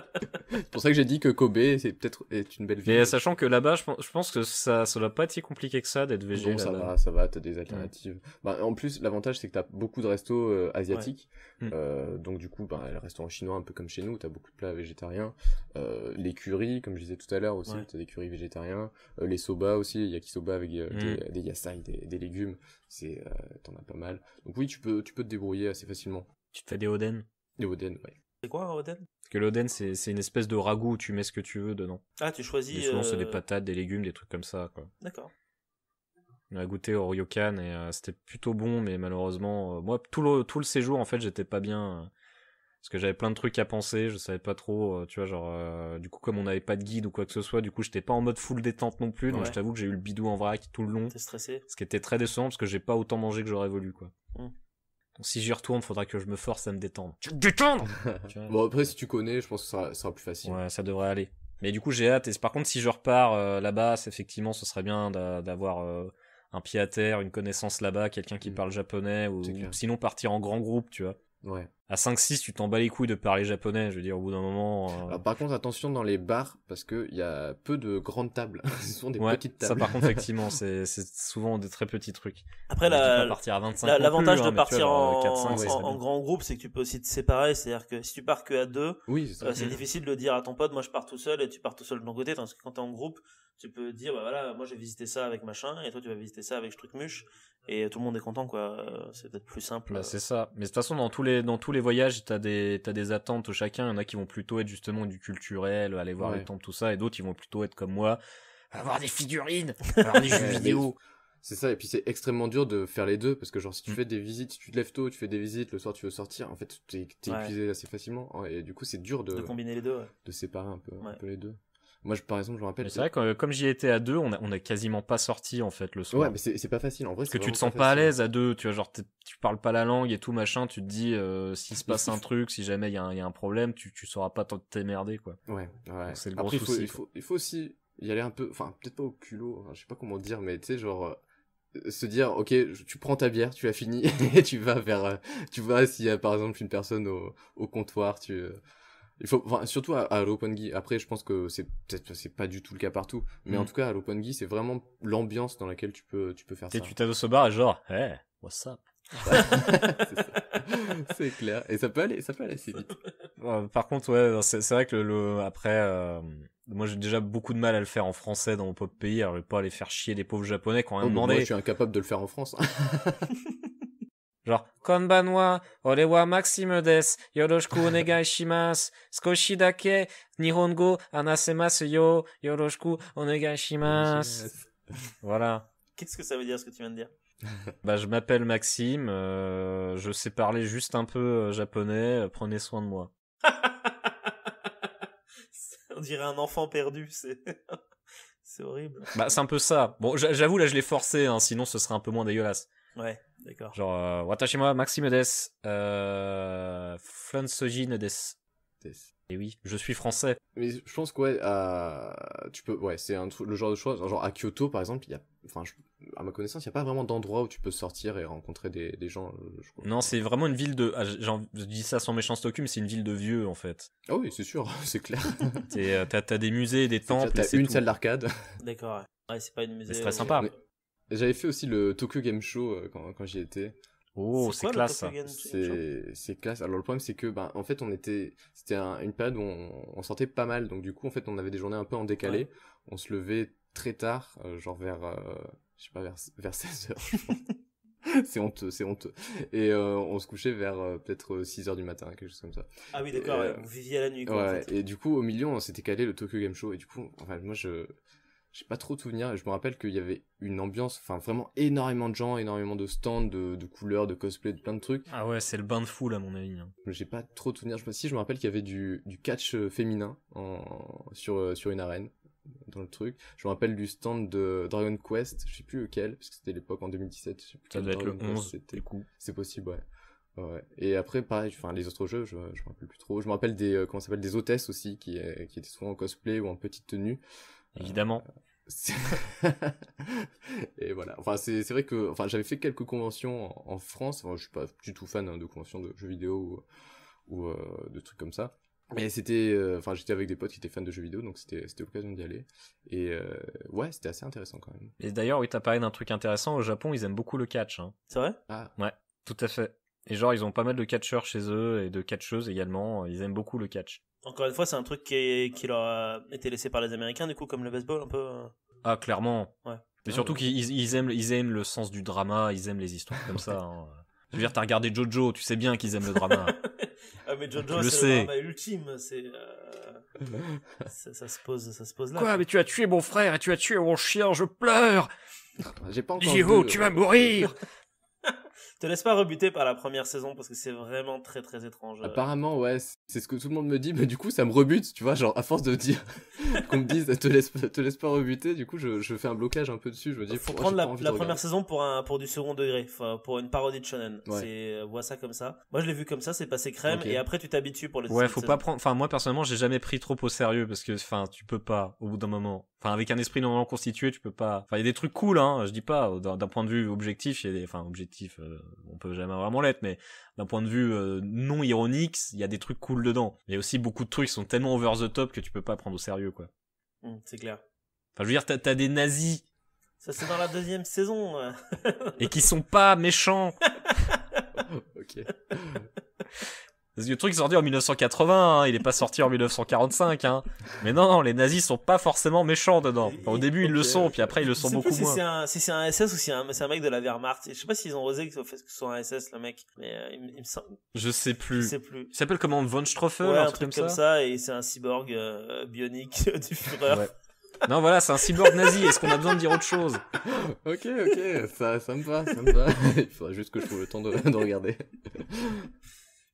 c'est pour ça que j'ai dit que Kobe, c'est peut-être est une belle ville. Mais sachant que là-bas, je pense, que ça, ça va pas être si compliqué que ça d'être végé. Bon, ça va, ça va, t'as des alternatives. Bah, en plus, l'avantage, c'est que t'as beaucoup de restos euh, asiatiques. Mm. Euh, donc, du coup, bah, les restaurants chinois, un peu comme chez nous, t'as beaucoup de plats végétariens. Euh, les comme je disais tout à l'heure aussi, t'as des curies végétariens. Euh, les soba aussi, Il avec a des, mm. des yasai, des, des légumes. C'est, t'en as pas mal. Donc oui, tu peux, tu peux te débrouiller assez facilement. Tu te fais des oden? Des oden, ouais. C'est quoi un oden que l'oden, c'est une espèce de ragoût où tu mets ce que tu veux dedans. Ah, tu choisis. Et souvent, c'est des euh, patates, des légumes, des trucs comme ça. D'accord. On a goûté au ryokan et euh, c'était plutôt bon, mais malheureusement, euh, moi, tout le, tout le séjour, en fait, j'étais pas bien. parce que j'avais plein de trucs à penser, je savais pas trop, tu vois, genre, du coup, comme on n'avait pas de guide ou quoi que ce soit, du coup, j'étais pas en mode full détente non plus, donc je t'avoue que j'ai eu le bidou en vrac tout le long. T'es stressé. Ce qui était très décevant parce que j'ai pas autant mangé que j'aurais voulu, quoi. Hmm si j'y retourne, faudra que je me force à me détendre. Tu détendre Bon, après, si tu connais, je pense que ça sera, plus facile. Ouais, ça devrait aller. Mais du coup, j'ai hâte. Et par contre, si je repars euh, là-bas, effectivement, ce serait bien d'avoir euh, un pied à terre, une connaissance là-bas, quelqu'un qui mm. parle japonais, ou sinon partir en grand groupe, tu vois. Ouais. À 5-6, tu t'en bats les couilles de parler japonais, je veux dire, au bout d'un moment. Euh. Alors, par contre, attention dans les bars, parce qu'il y a peu de grandes tables. Ce sont des petites tables. Ça, par contre, effectivement, c'est souvent des très petits trucs. Après, l'avantage de hein, partir en, grand groupe, c'est que tu peux aussi te séparer. C'est-à-dire que si tu pars que à deux, euh, c'est difficile de dire à ton pote, moi je pars tout seul et tu pars tout seul de mon côté. Parce que quand t'es en groupe, tu peux dire bah voilà moi j'ai visité ça avec machin et toi tu vas visiter ça avec truc muche et tout le monde est content quoi euh, c'est peut-être plus simple bah, euh. c'est ça mais de toute façon dans tous les dans tous les voyages t'as des t'as des attentes chacun il y en a qui vont plutôt être justement du culturel aller voir les temples tout ça et d'autres ils vont plutôt être comme moi avoir des figurines avoir des jeux vidéo c'est ça, et puis c'est extrêmement dur de faire les deux, parce que genre si tu mm. fais des visites, tu te lèves tôt, tu fais des visites, le soir tu veux sortir, en fait t'es es épuisé assez facilement, hein, et du coup c'est dur de, de combiner les deux, de séparer un un peu les deux. Moi, je, par exemple, je me rappelle. C'est vrai que comme j'y étais à deux, on a, on a quasiment pas sorti en fait le soir. Ouais, mais c'est pas facile en vrai. Parce que tu te sens pas, à l'aise à deux, tu vois, genre tu parles pas la langue et tout machin, tu te dis euh, s'il se passe un truc, si jamais il y, a un problème, tu, tu sauras pas t'émerder quoi. Ouais, ouais. C'est le gros Après, souci. Il faut, il faut, aussi y aller un peu, enfin peut-être pas au culot, je sais pas comment dire, mais tu sais genre euh, se dire ok tu prends ta bière tu as fini et tu vas vers euh, tu vois s'il y a par exemple une personne au, au comptoir tu il faut, surtout à, l'open guy Après, je pense que c'est peut-être c'est pas du tout le cas partout, mais en mm. tout cas à l'open guy c'est vraiment l'ambiance dans laquelle tu peux tu peux faire et ça. Tu t'adosses au bar genre, hey, what's up c'est clair. Et ça peut aller, ça peut aller assez vite. par contre, ouais, c'est vrai que le, après, euh, moi j'ai déjà beaucoup de mal à le faire en français dans mon pop pays. Alors je vais pas aller faire chier les pauvres japonais quand même oh, demandé. Moi, je suis incapable de le faire en France. Hein. Genre, Konbanwa, Maxime Maxime Yoroshiku onegaishimasu. Onegaishimas, Skoshi dake, Nihongo, Anasemasu yo, Yoroshiku onegaishimasu. » Voilà. Qu'est-ce que ça veut dire ce que tu viens de dire Bah, je m'appelle Maxime, euh, je sais parler juste un peu euh, japonais, euh, prenez soin de moi. On dirait un enfant perdu, c'est. c'est horrible. Bah, c'est un peu ça. Bon, j'avoue, là, je l'ai forcé, hein, sinon ce serait un peu moins dégueulasse. Ouais. D'accord. Genre, euh, Watashima, Maxime Des, euh, Soji Des. Et oui, je suis français. Mais je pense que ouais, tu peux, ouais, c'est un le genre de choses. Genre à Kyoto, par exemple, il y a, enfin, à ma connaissance, il n'y a pas vraiment d'endroit où tu peux sortir et rencontrer des, gens. Euh, non, c'est vraiment une ville de. Ah, je dis ça sans méchant mais c'est une ville de vieux en fait. Ah oui, c'est sûr, c'est clair. Euh, t'as as des musées, des temples. T'as une salle d'arcade. D'accord. Ouais, c'est pas une musée. C'est très euh, sympa. Mais j'avais fait aussi le Tokyo Game Show euh, quand, quand j'y étais. Oh, c'est classe. C'est classe. Alors le problème c'est que ben en fait on était c'était une période où on, sortait pas mal donc du coup en fait on avait des journées un peu en décalé. On se levait très tard euh, genre vers euh, je sais pas vers vers 16h. c'est honteux, c'est honteux. Et on se couchait vers peut-être 6 h du matin, quelque chose comme ça. Ah oui, d'accord, vous viviez à la nuit. Quoi, ouais, et du coup, au milieu, on s'était calé le Tokyo Game Show. Et du coup, enfin, moi, je, j'ai pas trop de souvenirs. Je me rappelle qu'il y avait une ambiance, enfin vraiment énormément de gens, énormément de stands, de, de couleurs, de cosplay, de plein de trucs. Ah ouais, c'est le bain de foule à mon avis. Hein. J'ai pas trop de souvenirs. Je me si je me rappelle qu'il y avait du, du catch euh, féminin en, sur euh, sur une arène dans le truc. Je me rappelle du stand de Dragon Quest, je sais plus lequel, parce que c'était l'époque en 2017. Je sais plus Ça doit être le 11, c'était C'est possible, ouais. Et après, pareil, enfin, les autres jeux, je, je me rappelle plus trop. Je me rappelle des, euh, comment s'appelle, des hôtesses aussi, qui, qui étaient souvent en cosplay ou en petite tenue. Euh, évidemment. et voilà. Enfin, c'est vrai que enfin, j'avais fait quelques conventions en, France. Enfin, je suis pas du tout fan hein, de conventions de jeux vidéo ou, euh, de trucs comme ça. Mais c'était, euh, enfin, j'étais avec des potes qui étaient fans de jeux vidéo, donc c'était l'occasion d'y aller. Et ouais, c'était assez intéressant quand même. Et d'ailleurs, oui, t'as parlé d'un truc intéressant. Au Japon, ils aiment beaucoup le catch. Hein. C'est vrai ah. Ouais, tout à fait. Et genre, ils ont pas mal de catcheurs chez eux et de catcheuses également. Ils aiment beaucoup le catch. Encore une fois, c'est un truc qui, qui, leur a été laissé par les Américains, du coup, comme le baseball un peu. Euh. Ah, clairement. Ouais. Mais surtout qu'ils ils aiment, ils aiment le sens du drama, ils aiment les histoires comme ça. Hein. Je veux dire, t'as regardé Jojo, tu sais bien qu'ils aiment le drama. ah, mais Jojo, c'est le ultime. C'est. Euh, ça, se pose, ça se pose là. Quoi, mais tu as tué mon frère et tu as tué mon chien, je pleure J'ai pas euh, tu vas mourir te laisse pas rebuter par la première saison parce que c'est vraiment très très étrange. Euh. Apparemment, ouais, c'est ce que tout le monde me dit, mais du coup, ça me rebute, tu vois, genre à force de dire qu'on me dise te laisse, te laisse pas rebuter, du coup, je, je fais un blocage un peu dessus. Je me dis, faut oh, prendre la, première saison pour, un, pour du second degré, pour une parodie de shonen. C'est euh, vois ça comme ça. Moi, je l'ai vu comme ça, c'est passé crème, et après, tu t'habitues pour les Ouais, faut pas prendre. Enfin, moi personnellement, j'ai jamais pris trop au sérieux parce que, enfin, tu peux pas au bout d'un moment. Enfin, avec un esprit normalement constitué, tu peux pas. Enfin, il y a des trucs cool, hein. Je dis pas euh, d'un point de vue objectif, il y a des... enfin objectif, euh, on peut jamais vraiment l'être, mais d'un point de vue euh, non ironique, il y a des trucs cool dedans. Mais aussi beaucoup de trucs qui sont tellement over the top que tu peux pas prendre au sérieux, quoi. Mmh, c'est clair. Enfin, je veux dire, t'as as des nazis. Ça c'est dans la deuxième saison. et qui sont pas méchants. ok. C'est le truc sorti en 1980, hein. il est pas sorti en 1945. Hein. Mais non, les nazis sont pas forcément méchants dedans. au début, ils le sont, puis après, ils le sont beaucoup moins. C'est un, si c'est un SS ou si c'est un, mec de la Wehrmacht. Je sais pas s'ils ont osé que ce soit un SS, le mec. Mais euh, il, me semble. Je sais plus. sais plus. Il s'appelle comment Von Strofe ouais, un, truc, comme ça, et c'est un cyborg euh, bionique du Führer. Non, voilà, c'est un cyborg nazi. Est-ce qu'on a besoin de dire autre chose Ok, ok, ça, ça me va, ça me va. Il faudra juste que je trouve le temps de regarder.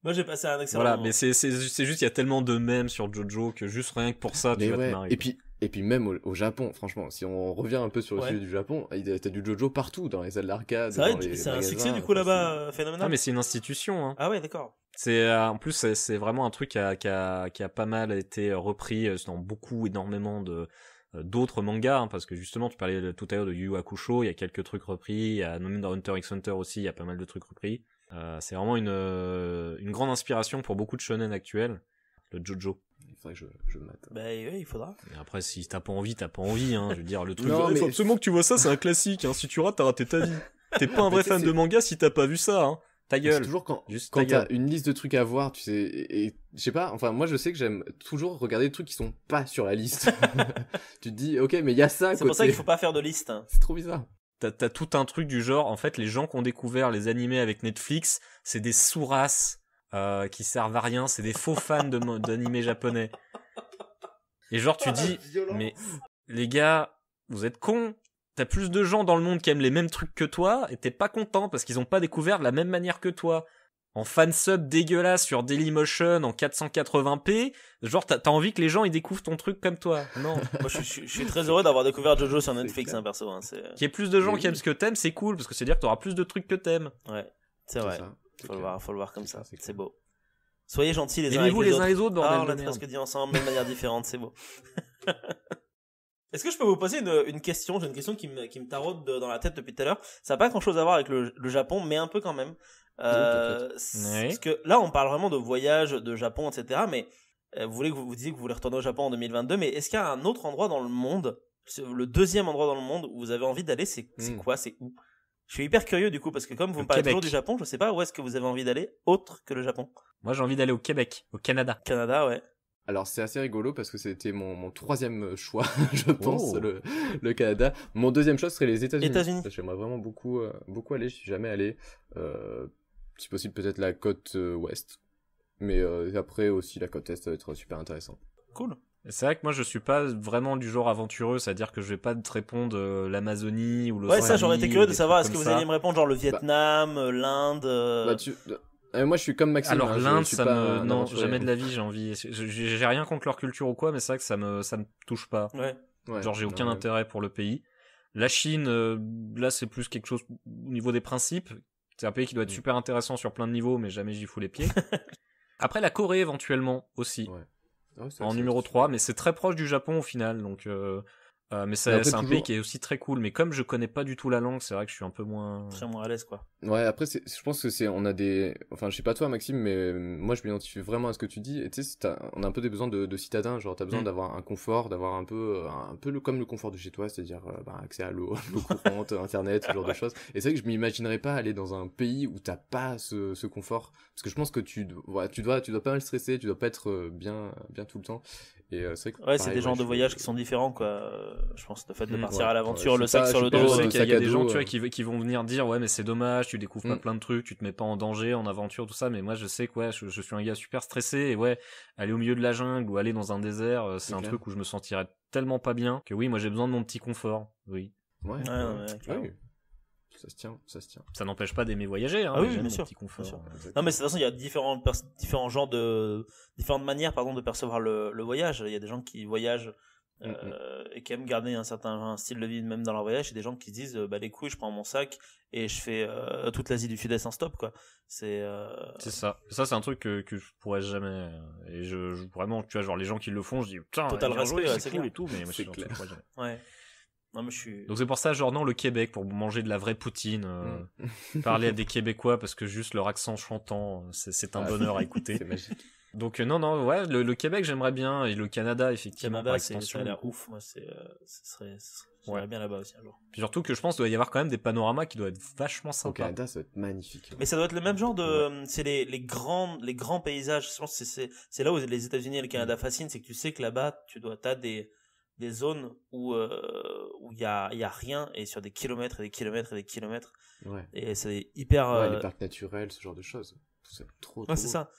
Moi, j'ai passé un excellent. Voilà, mais c'est juste, il y a tellement de mèmes sur Jojo que juste rien que pour ça, tu vas te marier. Et puis, et puis même au, Japon, franchement, si on revient un peu sur le sujet du Japon, t'as du Jojo partout, dans les salles d'arcade. C'est un succès du coup là-bas, phénoménal. Ah, mais c'est une institution. Hein. Ah ouais, d'accord. C'est euh, en plus c'est vraiment un truc qui a, qui, a, a, pas mal été euh, repris euh, dans beaucoup énormément de d'autres mangas hein, parce que justement tu parlais tout à l'heure de Yu Hakusho, il y a quelques trucs repris, il y a même dans Hunter x Hunter aussi, il y a pas mal de trucs repris. Euh, c'est vraiment une, euh, une grande inspiration pour beaucoup de shonen actuels, le Jojo. Il faudrait que je, je mette Bah oui, il faudra. Et après, si t'as pas envie, t'as pas envie. Hein, je veux dire, le truc. Non, absolument que tu vois ça, c'est un classique. Hein. Si tu rates, t'as raté ta vie. T'es pas un vrai fan de manga si t'as pas vu ça. Hein. Ta gueule. Toujours quand, Juste quand t'as une liste de trucs à voir, tu sais, et, je sais pas, enfin, moi je sais que j'aime toujours regarder des trucs qui sont pas sur la liste. tu te dis, ok, mais il y a ça. C'est pour ça qu'il faut pas faire de liste. Hein. C'est trop bizarre t'as tout un truc du genre, en fait, les gens qui ont découvert les animés avec Netflix, c'est des sourasses euh, qui servent à rien, c'est des faux fans d'animés japonais. Et genre, tu ah, dis, mais les gars, vous êtes cons. T'as plus de gens dans le monde qui aiment les mêmes trucs que toi, et t'es pas content parce qu'ils ont pas découvert de la même manière que toi en sub dégueulasse sur Dailymotion en 480p, genre t'as envie que les gens ils découvrent ton truc comme toi. Non. Moi je, suis très heureux d'avoir découvert Jojo sur Netflix, un hein, perso. Qui hein, euh, Qu'il y ait plus de gens qui aiment ce que t'aimes, c'est cool, parce que c'est dire que t'auras plus de trucs que t'aimes. Ouais, c'est vrai. Faut, le voir, comme ça, c'est beau. Soyez gentils les uns avec les, les uns autres. les autres, ah, on a presque dit ensemble, de manière différente, c'est beau. Est-ce que je peux vous poser une, question J'ai une question qui me, qui taraude dans la tête depuis tout à l'heure. Ça n'a pas grand-chose à voir avec le, Japon, mais un peu quand même. Euh, parce que là, on parle vraiment de voyage de Japon, etc. Mais euh, vous voulez que vous, vous disiez que vous voulez retourner au Japon en 2022, mais est-ce qu'il y a un autre endroit dans le monde, le deuxième endroit dans le monde où vous avez envie d'aller, c'est hmm. quoi, c'est où Je suis hyper curieux du coup parce que comme vous me parlez toujours du Japon, je sais pas où est-ce que vous avez envie d'aller autre que le Japon. Moi, j'ai envie d'aller au Québec, au Canada. Canada, ouais. Alors c'est assez rigolo parce que c'était mon, troisième euh, choix, je pense, oh. le, Canada. Mon deuxième choix serait les États-Unis. J'aimerais vraiment beaucoup, beaucoup aller, je suis jamais allé si possible peut-être la côte euh, ouest. Mais euh, après aussi la côte est, va être super intéressant. Cool. C'est vrai que moi je suis pas vraiment du genre aventureux, c'est-à-dire que je vais pas te répondre euh, l'Amazonie ou le. Ouais, ça j'aurais été curieux de savoir. Est-ce que vous allez me répondre genre le bah. Vietnam, l'Inde bah, Moi je suis comme Maxime. Alors hein, l'Inde, ça me non jamais de la vie. J'ai envie. J'ai rien contre leur culture ou quoi, mais c'est vrai que ça me ça me touche pas. Ouais. genre j'ai aucun intérêt pour le pays. La Chine, là c'est plus quelque chose au niveau des principes c'est un pays qui doit être mm. super intéressant sur plein de niveaux, mais jamais j'y fous les pieds. Après, la Corée éventuellement aussi. Ah en numéro 3, mais c'est très proche du Japon au final, donc euh, euh, mais c'est un pays qui est aussi très cool. Mais comme je connais pas du tout la langue, c'est vrai que je suis un peu moins très moins à l'aise quoi. Ouais. Après, je pense que c'est on a des, enfin, je sais pas toi Maxime, mais moi je m'identifie vraiment à ce que tu dis. Et tu sais, on a un peu des besoins de, citadin citadins. Genre, t'as besoin mm. d'avoir un confort, d'avoir un peu, euh, un peu comme le confort de chez toi, c'est-à-dire euh, bah, accès à l'eau, courante, internet, ce genre de choses. Et c'est vrai que je m'imaginerais pas aller dans un pays où t'as pas ce, confort, parce que je pense que tu, tu dois, tu dois pas mal stresser, tu dois pas être bien, bien tout le temps. Euh, c'est ouais, c'est des gens de voyages qui sont différents, quoi. Je pense le fait de hmm, partir à l'aventure, le sac sur le dos. Euh, Il y a des gens, tu vois, euh. qui, vont venir dire ouais, mais c'est dommage, tu découvres pas hmm. plein de trucs, tu te mets pas en danger, en aventure, tout ça. Mais moi, je sais quoi, je, suis un gars super stressé et ouais, aller au milieu de la jungle ou aller dans un désert, c'est un truc où je me sentirais tellement pas bien que oui, moi j'ai besoin de mon petit confort. Oui. ouais, ouais, ouais ah ça se tient, ça se tient. Ça n'empêche pas d'aimer voyager, hein. Ah oui, bien sûr. non, mais de toute façon, il y a différents, différents genres de, différentes manières, pardon, de percevoir le, voyage. Il y a des gens qui voyagent mm, mm. Euh, et qui aiment garder un certain style de vie même dans leur voyage. Il y a des gens qui disent, bah les couilles, je prends mon sac et je fais euh, toute l'Asie du Sud-Est en stop, quoi. C'est. Euh, c'est ça. Ça, c'est un truc que, je pourrais jamais. Et je, vraiment, tu vois, genre les gens qui le font, je dis, putain, total respect, c'est cool et tout, mais moi, je, clair. Je pourrais jamais. Ouais. Donc c'est pour ça, genre, non, le Québec, pour manger de la vraie poutine, euh, mm. parler à des Québécois parce que juste leur accent chantant, c'est un ah, bonheur à écouter. c'est magique. Donc euh, non, non, ouais, le, Québec, j'aimerais bien, et le Canada, effectivement, Canada, ça a l'air ouf, moi, c'est, euh, serait, bien là-bas aussi, jour. Puis surtout que je pense qu'il doit y avoir quand même des panoramas qui doivent être vachement sympas. au Canada, ça doit être magnifique. Mais ça doit être le même genre de, c'est les, les grands, les grands paysages, je c'est, c'est là où les États-Unis et le Canada fascinent, c'est que tu sais que là-bas, tu dois, t'as des, des zones où euh, où il y a y a rien et sur des kilomètres et des kilomètres et des kilomètres. Ouais. Et c'est hyper. Ouais, euh, les parcs naturels, ce genre de choses. C'est trop. c'est ça.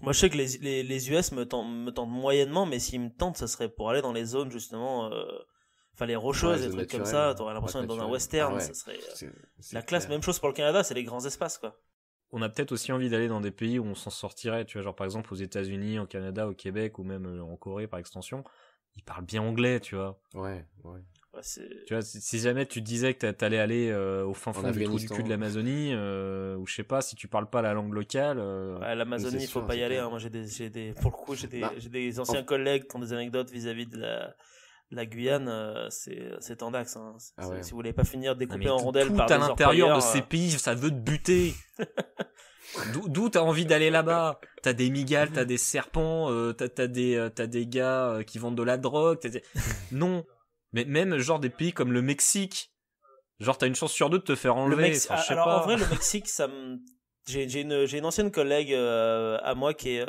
Moi, je sais que les, les, les US me tentent, me tentent moyennement, mais s'ils me tentent, ça serait pour aller dans les zones justement, euh, enfin les rocheuses, des trucs comme ça. T'aurais l'impression d'être dans un western. Ah ça serait la classe. Même chose pour le Canada, c'est les grands espaces, quoi on a peut-être aussi envie d'aller dans des pays où on s'en sortirait, tu vois, genre par exemple aux États-Unis, au Canada, au Québec ou même en Corée par extension, il parle bien anglais, tu vois. Ouais, ouais. tu vois, si jamais tu disais que t'allais aller euh, au fin fond du trou du cul de l'Amazonie, euh, ou je sais pas, si tu parles pas la langue locale. Euh, ouais, l'Amazonie, il faut pas y aller. Hein. Moi, j'ai des, pour le coup, j'ai des, bah, anciens collègues qui ont des anecdotes vis à -vis de la la Guyane, euh, c'est un hein. ah Si vous voulez pas finir découpé en rondelles tout à l'intérieur de ces euh. pays, ça veut te buter. D'où t'as envie d'aller là-bas T'as des migales, t'as des serpents, euh, t'as des t'as des gars qui vendent de la drogue. Non, mais même genre des pays comme le Mexique, genre t'as une chance sur deux de te faire enlever. en vrai, le Mexique, ça j'ai une, une ancienne collègue à moi qui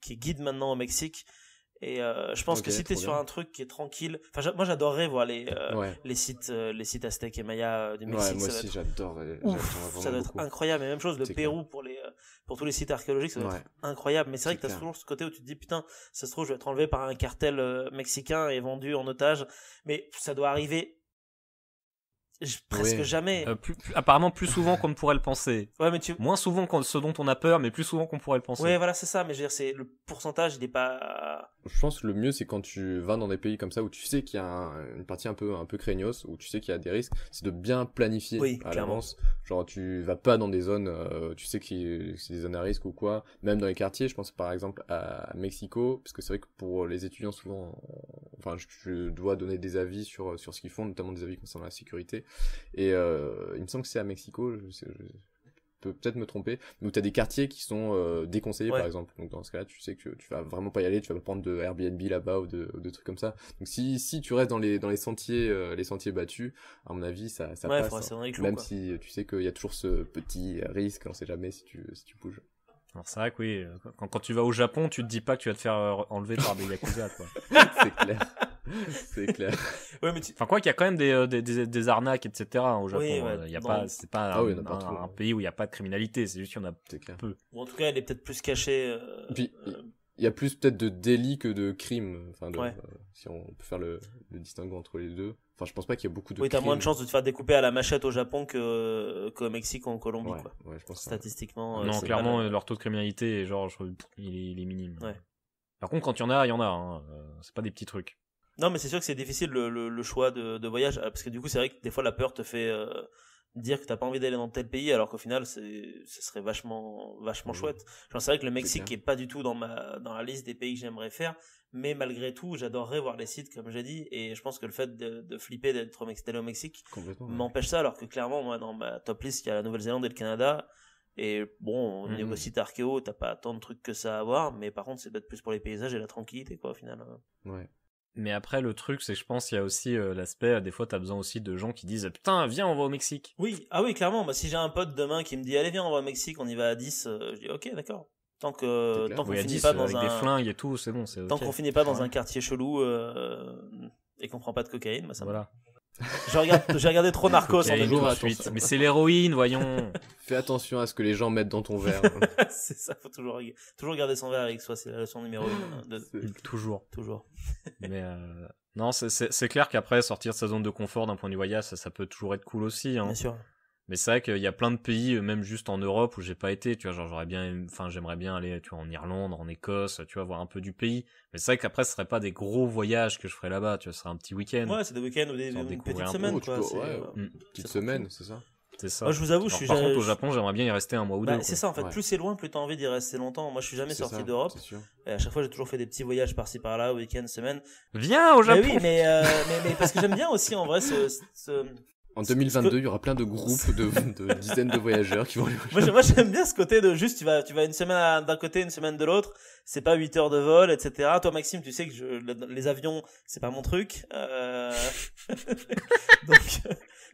qui est guide maintenant au Mexique et euh, je pense que si t'es sur un truc qui est tranquille, enfin moi j'adorerais voir les euh, les sites euh, les sites aztèques et mayas du Mexique. Ouais, moi aussi j'adore. Ça doit être incroyable. Et même chose le Pérou pour les pour tous les sites archéologiques, ça doit être incroyable. Mais c'est vrai que t'as toujours ce côté où tu te dis putain, ça se trouve je vais être enlevé par un cartel mexicain et vendu en otage. Mais ça doit arriver Presque jamais. Euh, apparemment, plus souvent qu'on ne pourrait le penser. Moins souvent que ce dont on a peur, mais plus souvent qu'on pourrait le penser. oui voilà, c'est ça. Mais je c'est, le pourcentage, n'est pas. Je pense que le mieux, c'est quand tu vas dans des pays comme ça où tu sais qu'il y a une partie un peu, un peu craignos, où tu sais qu'il y a des risques, c'est de bien planifier oui, à l'avance. Genre, tu vas pas dans des zones, euh, tu sais que c'est des zones à risque ou quoi. Même dans les quartiers, je pense par exemple à Mexico, parce que c'est vrai que pour les étudiants, souvent, enfin, je, dois donner des avis sur, sur ce qu'ils font, notamment des avis concernant la sécurité. Et euh, il me semble que c'est à Mexico, je, peux peut-être me tromper, où tu as des quartiers qui sont euh, déconseillés par exemple. Donc dans ce cas-là, tu sais que tu vas vraiment pas y aller, tu vas pas prendre de Airbnb là-bas ou de, trucs comme ça. Donc si si tu restes dans les dans les sentiers euh, les sentiers battus, à mon avis, ça ça passe. Hein. Même si tu sais qu'il y a toujours ce petit risque, on sait jamais si tu si tu bouges. Alors c'est vrai que oui, quand, quand, tu vas au Japon, tu te dis pas que tu vas te faire enlever par des yakuza quoi. c'est clair. c'est clair. Enfin, quoi qu'il y a quand même des, euh, des, arnaques, etc. Hein, au Japon. Euh, a pas, c'est pas, ah un, hein. pays où il n'y a pas de criminalité, c'est juste qu'il y en a peu. en tout cas, elle est peut-être plus cachée. Euh, puis, il y a plus peut-être de délits que de crimes. Enfin, si on peut faire le, distinguo entre les deux. Enfin, je pense pas qu'il y a beaucoup de. Oui, t'as moins de chances de te faire découper à la machette au Japon que qu'au Mexique ou en Colombie, Statistiquement. non, clairement, leur taux de criminalité, genre, il, est, minime. Par contre, quand il y en a, il y en a. Hein, c'est pas des petits trucs. Non, mais c'est sûr que c'est difficile le, choix de, voyage, euh, parce que du coup, c'est vrai que des fois, la peur te fait euh, dire que t'as pas envie d'aller dans tel pays, alors qu'au final, ce serait vachement, vachement mmh. chouette. J'en c'est vrai que le Mexique est, pas du tout dans ma, dans la liste des pays que j'aimerais faire, mais malgré tout, j'adorerais voir les sites, comme j'ai dit, et je pense que le fait de, flipper d'être d'aller au Mexique m'empêche ça, alors que clairement, moi, dans ma top liste il y a la Nouvelle-Zélande et le Canada, et bon, au mmh, niveau mmh. site archéo, t'as pas tant de trucs que ça à voir, mais par contre, c'est peut-être plus pour les paysages et la tranquillité, quoi, au final. Hein. Ouais. Mais après, le truc, c'est je pense il y a aussi euh, l'aspect, euh, des fois, t'as besoin aussi de gens qui disent Putain, viens, on va au Mexique. Oui, ah oui, clairement. Bah, si j'ai un pote demain qui me dit Allez, viens, on va au Mexique, on y va à 10, euh, je dis Ok, d'accord. Tant que tant qu'on finit pas dans un... des flingues et tout, c'est bon. Tant qu'on finit pas dans un quartier chelou et qu'on prend pas de cocaïne, bah, ça voilà. J'ai regardé, trop Narcos en 2008. Mais c'est l'héroïne, voyons. Fais attention à ce que les gens mettent dans ton verre. c'est ça, faut toujours, toujours garder son verre avec soi, c'est la leçon numéro 1. Hein, toujours. Toujours. Mais euh, non, c'est clair qu'après, sortir de sa zone de confort d'un point de vue voyage, ça, peut toujours être cool aussi. Hein. Bien sûr. Mais c'est vrai qu'il y a plein de pays, euh, même juste en Europe, où j'ai pas été, tu vois, genre j'aurais bien, enfin j'aimerais bien aller, tu vois, en Irlande, en Écosse, tu vois, voir un peu du pays. Mais c'est vrai qu'après, ce serait pas des gros voyages que je ferais là-bas, tu vois, ce serait un petit week-end. Ouais, c'est des week-ends ou des petites semaines, oh, quoi. Euh, mm. Petite semaine, c'est ça. C'est ça. Moi, je vous avoue, je suis Par contre, au Japon, j'aimerais bien y rester un mois ou bah, deux. c'est ça, en fait. Plus c'est loin, plus t'as envie d'y rester longtemps. Moi, je suis jamais sorti d'Europe. Et à chaque fois, j'ai toujours fait des petits voyages par-ci par-là, week-end, semaine. Viens au Japon. Mais oui, euh, mais, parce que j'aime bien aussi, en vrai, ce en 2022, il y aura plein de groupes de, dizaines de voyageurs qui vont aller Moi, j'aime bien ce côté de juste, tu vas, tu vas une semaine d'un côté, une semaine de l'autre. C'est pas 8 heures de vol, etc. Toi, Maxime, tu sais que je, les avions, c'est pas mon truc. Euh... Donc,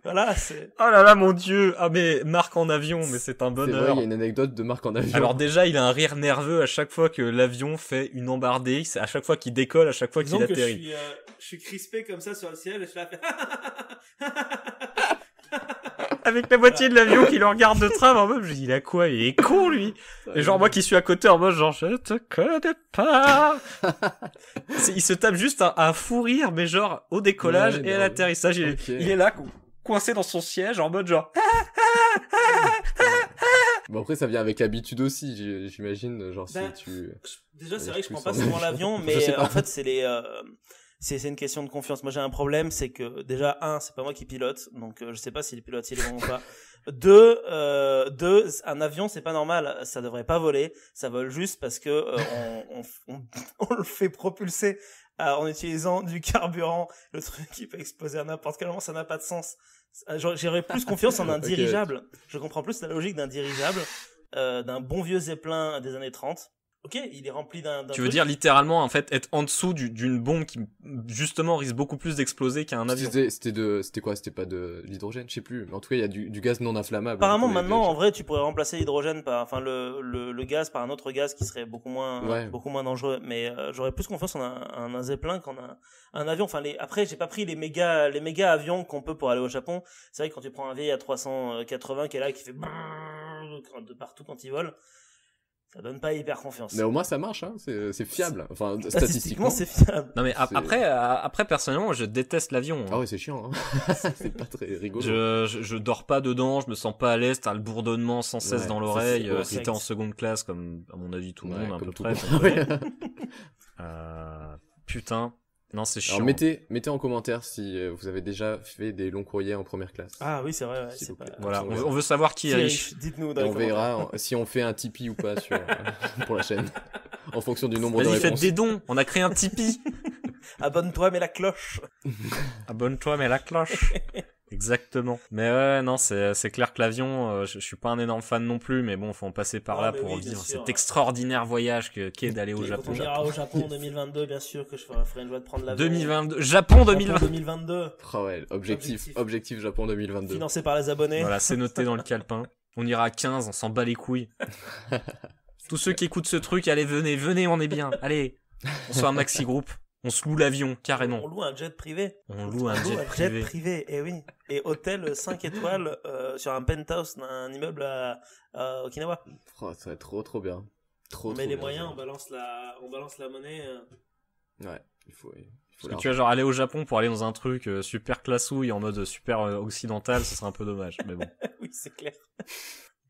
voilà, c'est. Oh là là, mon dieu. Ah mais Marc en avion, mais c'est un bonheur. Il y a une anecdote de Marc en avion. Alors déjà, il a un rire nerveux à chaque fois que l'avion fait une embardée, c'est à chaque fois qu'il décolle, à chaque fois qu'il atterrit. Je suis, euh, je suis crispé comme ça sur le ciel et je la fais. avec la moitié de l'avion qui le regarde de travers en mode je dis il a quoi il est con lui et genre moi qui suis à côté en mode genre je te connais pas il se tape juste un, fou rire mais genre au décollage et à l'atterrissage il, il est là coincé dans son siège en mode genre. Ah, bon après ça vient avec l'habitude aussi, j'imagine, genre si ben, tu. Déjà c'est vrai que je prends pas souvent l'avion, mais euh, en fait c'est les. Euh, c'est une question de confiance. Moi j'ai un problème, c'est que déjà un, c'est pas moi qui pilote, donc euh, je sais pas si les pilotes ils vont ou pas. Deux, euh, un avion c'est pas normal, ça devrait pas voler, ça vole juste parce que on, on, le fait propulser en utilisant du carburant, le truc qui peut exploser à n'importe quel moment, ça n'a pas de sens. Ah, j'aurais plus confiance en un dirigeable. Je comprends plus la logique d'un dirigeable, euh, d'un bon vieux Zeppelin des années 30, il est rempli d'un. Tu veux dire littéralement en fait être en dessous d'une bombe qui justement risque beaucoup plus d'exploser qu'un avion. C'était de, c'était quoi C'était pas de l'hydrogène, je sais plus. en tout cas, il y a du, gaz non inflammable. Apparemment, maintenant, en vrai, tu pourrais remplacer l'hydrogène par, enfin le, gaz par un autre gaz qui serait beaucoup moins, beaucoup moins dangereux. Mais euh, j'aurais plus confiance en un, zeppelin qu'en un, avion. Enfin, les, après, j'ai pas pris les méga, avions qu'on peut pour aller au Japon. C'est vrai que quand tu prends un vieil a 380 qui est là, qui fait de partout quand il vole ça donne pas hyper confiance. Mais au moins ça marche, hein. c'est euh, fiable. Enfin, statistiquement, c'est fiable. Non mais après, euh, après personnellement, je déteste l'avion. Hein. Ah oui, c'est chiant. Hein. c'est pas très rigolo. Je, je, dors pas dedans, je me sens pas à l'aise, t'as le bourdonnement sans cesse dans l'oreille. c'était euh, si t'es en seconde classe, comme à mon avis tout le monde à peu près. euh, putain. Non, c'est chiant. Alors mettez, mettez en commentaire si euh, vous avez déjà fait des longs courriers en première classe. Ah oui, c'est vrai. c'est pas... Voilà, on veut, savoir qui, est riche. Dites-nous dans On verra si on fait un Tipeee ou pas pour la chaîne. En fonction du nombre de réponses. faites des dons. On a créé un Tipeee. Abonne-toi, mais la cloche. Abonne-toi, mais la cloche. Exactement. Mais ouais, non, c'est clair que l'avion, euh, je, suis pas un énorme fan non plus, mais bon, faut en passer par là pour vivre cet hein. extraordinaire voyage qu'est est d'aller au Japon. On ira au Japon 2022, bien sûr, que je ferai une joie de prendre l'avion. 2022, Japon, 2022. Oh ouais, objectif, objectif, Japon 2022. Financé par les abonnés. Voilà, c'est noté dans le calepin. On ira à 15, on s'en bat les couilles. Tous ceux qui écoutent ce truc, allez, venez, venez, on est bien. Allez, on soit un maxi groupe. On se loue l'avion, carrément. On loue un jet privé. On loue un, jet, privé. Et eh oui. Et hôtel 5 euh, étoiles euh, sur un penthouse Un immeuble à, Okinawa. Oh, ça va trop, trop bien. Trop, on met les moyens, on balance, la, on balance la monnaie. Euh. Ouais, il faut. Il faut Parce que tu as genre aller au Japon pour aller dans un truc super super classouille en mode super occidental, ce serait un peu dommage, mais bon. oui, c'est clair.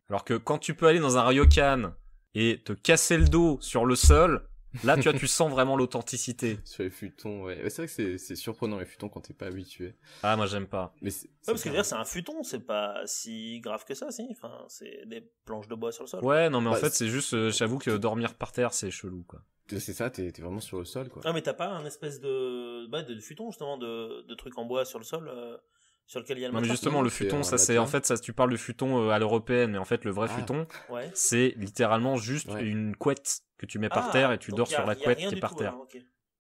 Alors que quand tu peux aller dans un ryokan et te casser le dos sur le sol, Là, tu sens vraiment l'authenticité. Sur les futons, ouais. C'est vrai que c'est surprenant les futons quand t'es pas habitué. Ah, moi j'aime pas. Mais parce que c'est un futon, c'est pas si grave que ça, si. c'est des planches de bois sur le sol. Ouais, non, mais en fait, c'est juste, euh, j'avoue que dormir par terre, c'est chelou, quoi. C'est ça, t'es vraiment sur le sol, quoi. Ah, mais t'as pas un espèce de, bah, de futon, justement, de, de truc en bois sur le sol. Euh, sur lequel il y a le non, mais justement, le futon, ça c'est en fait, ça tu parles de futon euh, à l'européenne, mais en fait, le vrai ah. futon, c'est littéralement juste une couette que tu mets par ah, terre et tu dors sur la couette qui est par terre.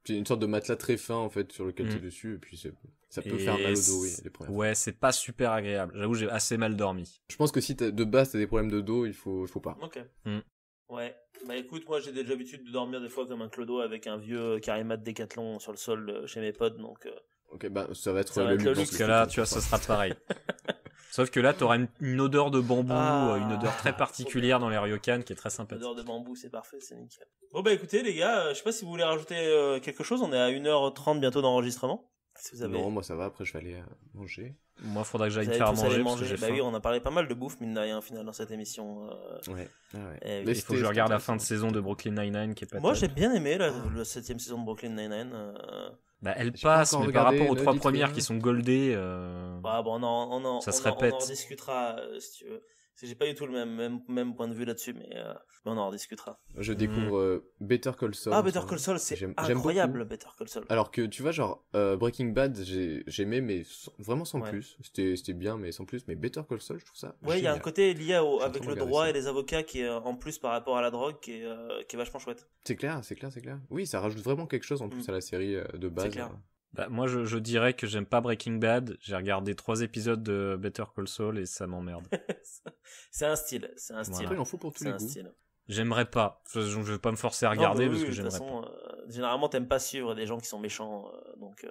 C'est une sorte de matelas très fin en fait sur lequel mm. tu es dessus et puis ça peut faire mal au dos oui, les Ouais, c'est pas super agréable. J'avoue, j'ai assez mal dormi. Je pense que si de base t'as des problèmes de dos, il faut il faut pas. OK. Mm. Ouais. Bah écoute, moi j'ai déjà l'habitude de dormir des fois comme un clodo avec un vieux euh, carimat de décathlon sur le sol euh, chez mes potes donc Ok, bah ça va être le Dans truc que là, tu vois, ça sera pareil. Sauf que là, tu auras une, odeur de bambou, euh, une odeur très ah, particulière dans les ryokan qui est très sympa. Odeur de bambou, c'est parfait, c'est nickel. Bon bah écoutez les gars, euh, je sais pas si vous voulez rajouter euh, quelque chose, on est à 1h30 bientôt d'enregistrement. Non, moi ça va, après je vais aller euh, manger. Moi, faudra que j'aille faire manger. Parce que bah oui, on a parlé pas mal de bouffe, mine de rien, final, dans cette émission. Euh. Ah eh il faut que je regarde la fin de saison de Brooklyn Nine-Nine qui est Moi, j'ai bien aimé la, 7 le septième saison de Brooklyn Nine-Nine. Euh. Bah, elle passe, mais par rapport aux trois premières hein. qui sont goldées, bah, bon, ça se répète. on en discutera, si tu veux. j'ai pas du tout le même, même, point de vue là-dessus, mais on en discutera. Je découvre hmm. euh, Better Call Saul. Ah, Better Call Saul, c'est incroyable, Better Call Saul. Alors que, tu vois, genre, euh, Breaking Bad, j'aimais, mais vraiment sans plus. C'était bien, mais sans plus. Mais Better Call Saul, je trouve ça. Ouais, il y a un côté lié avec le droit et les avocats qui est en plus par rapport à la drogue euh, qui est, vachement chouette. C'est clair, c'est clair, c'est clair. Oui, ça rajoute vraiment quelque chose en plus hmm. à la série de base. Clair. Hein. Bah, moi, je, dirais que j'aime pas Breaking Bad. J'ai regardé trois épisodes de Better Call Saul et ça m'emmerde. c'est un style, c'est un style. Il en faut pour tous les goûts. Style. J'aimerais pas. Je, je vais pas me forcer à regarder parce que j'aimerais façon, euh, généralement, t'aimes pas suivre des gens qui sont méchants, euh, donc. Euh.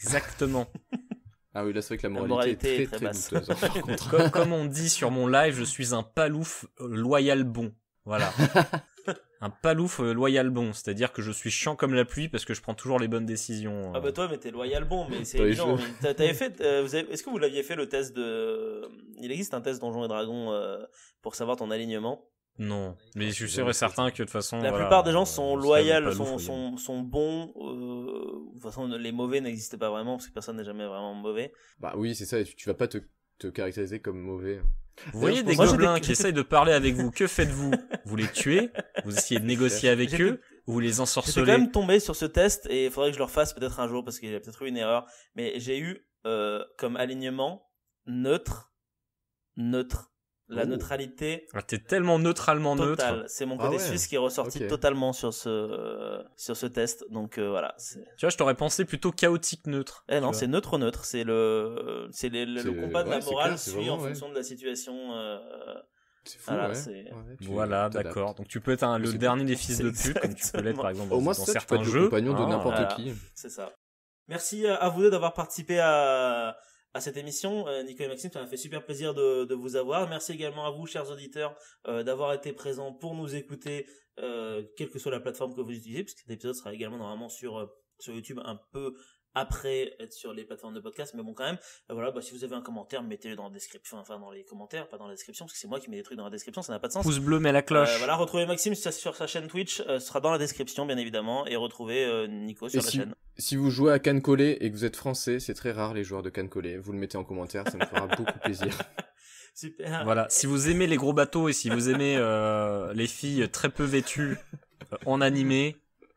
Exactement. ah oui, là c'est vrai que la moralité, est très, très, basse. Hein, comme, on dit sur mon live, je suis un palouf loyal bon. Voilà. un palouf loyal bon, c'est-à-dire que je suis chiant comme la pluie parce que je prends toujours les bonnes décisions. Ah bah toi, mais t'es loyal bon, mais c'est T'avais fait, est-ce que vous l'aviez fait le test de Il existe un test Donjons et Dragons pour savoir ton alignement. Non, ah, mais je suis sûr certain que de toute façon. La plupart des gens sont loyaux, sont, bons. Euh, de toute façon, les mauvais n'existaient pas vraiment parce que personne n'est jamais vraiment mauvais. Bah oui, c'est ça, tu, vas pas te, caractériser comme mauvais. Vous voyez des gobelins qui essayent de parler avec vous, que faites-vous Vous les tuez Vous essayez de négocier avec eux Ou Vous les ensorcelez J'ai quand même tombé sur ce test et il faudrait que je leur fasse peut-être un jour parce que j'ai a peut-être eu une erreur. Mais j'ai eu euh, comme alignement neutre, neutre, la neutralité. Ah, t'es tellement neutralement neutre. C'est mon ah côté suisse qui est ressorti totalement sur ce sur ce test. Donc euh, voilà. Tu vois, je t'aurais pensé plutôt chaotique neutre. Eh non, c'est neutre neutre. C'est le c'est le, combat de la morale suit en fonction de la situation. Euh, fou, voilà, ouais. voilà d'accord. Donc tu peux être le dernier des fils de pute, comme tu peux l'être par exemple dans, certains tu jeux. Le compagnon de ah, n'importe qui. C'est ça. Merci à vous deux d'avoir participé à à cette émission. Euh, Nicolas et Maxime, ça m'a fait super plaisir de, vous avoir. Merci également à vous, chers auditeurs, euh, d'avoir été présents pour nous écouter, euh, quelle que soit la plateforme que vous utilisez, puisque cet épisode sera également normalement sur, sur YouTube un peu après être sur les plateformes de podcast mais bon quand même euh, voilà bah si vous avez un commentaire mettez-le dans la description enfin dans les commentaires pas dans la description parce que c'est moi qui mets des trucs dans la description ça n'a pas de sens pouce bleu mais la euh, cloche voilà retrouvez Maxime sur sa chaîne Twitch euh, sera dans la description bien évidemment et retrouvez euh, Nico sur la chaîne si vous jouez à Cannes Collé et que vous êtes français c'est très rare les joueurs de Cannes Collé vous le mettez en commentaire ça me fera beaucoup plaisir super voilà si vous aimez les gros bateaux et si vous aimez les filles très peu vêtues en animé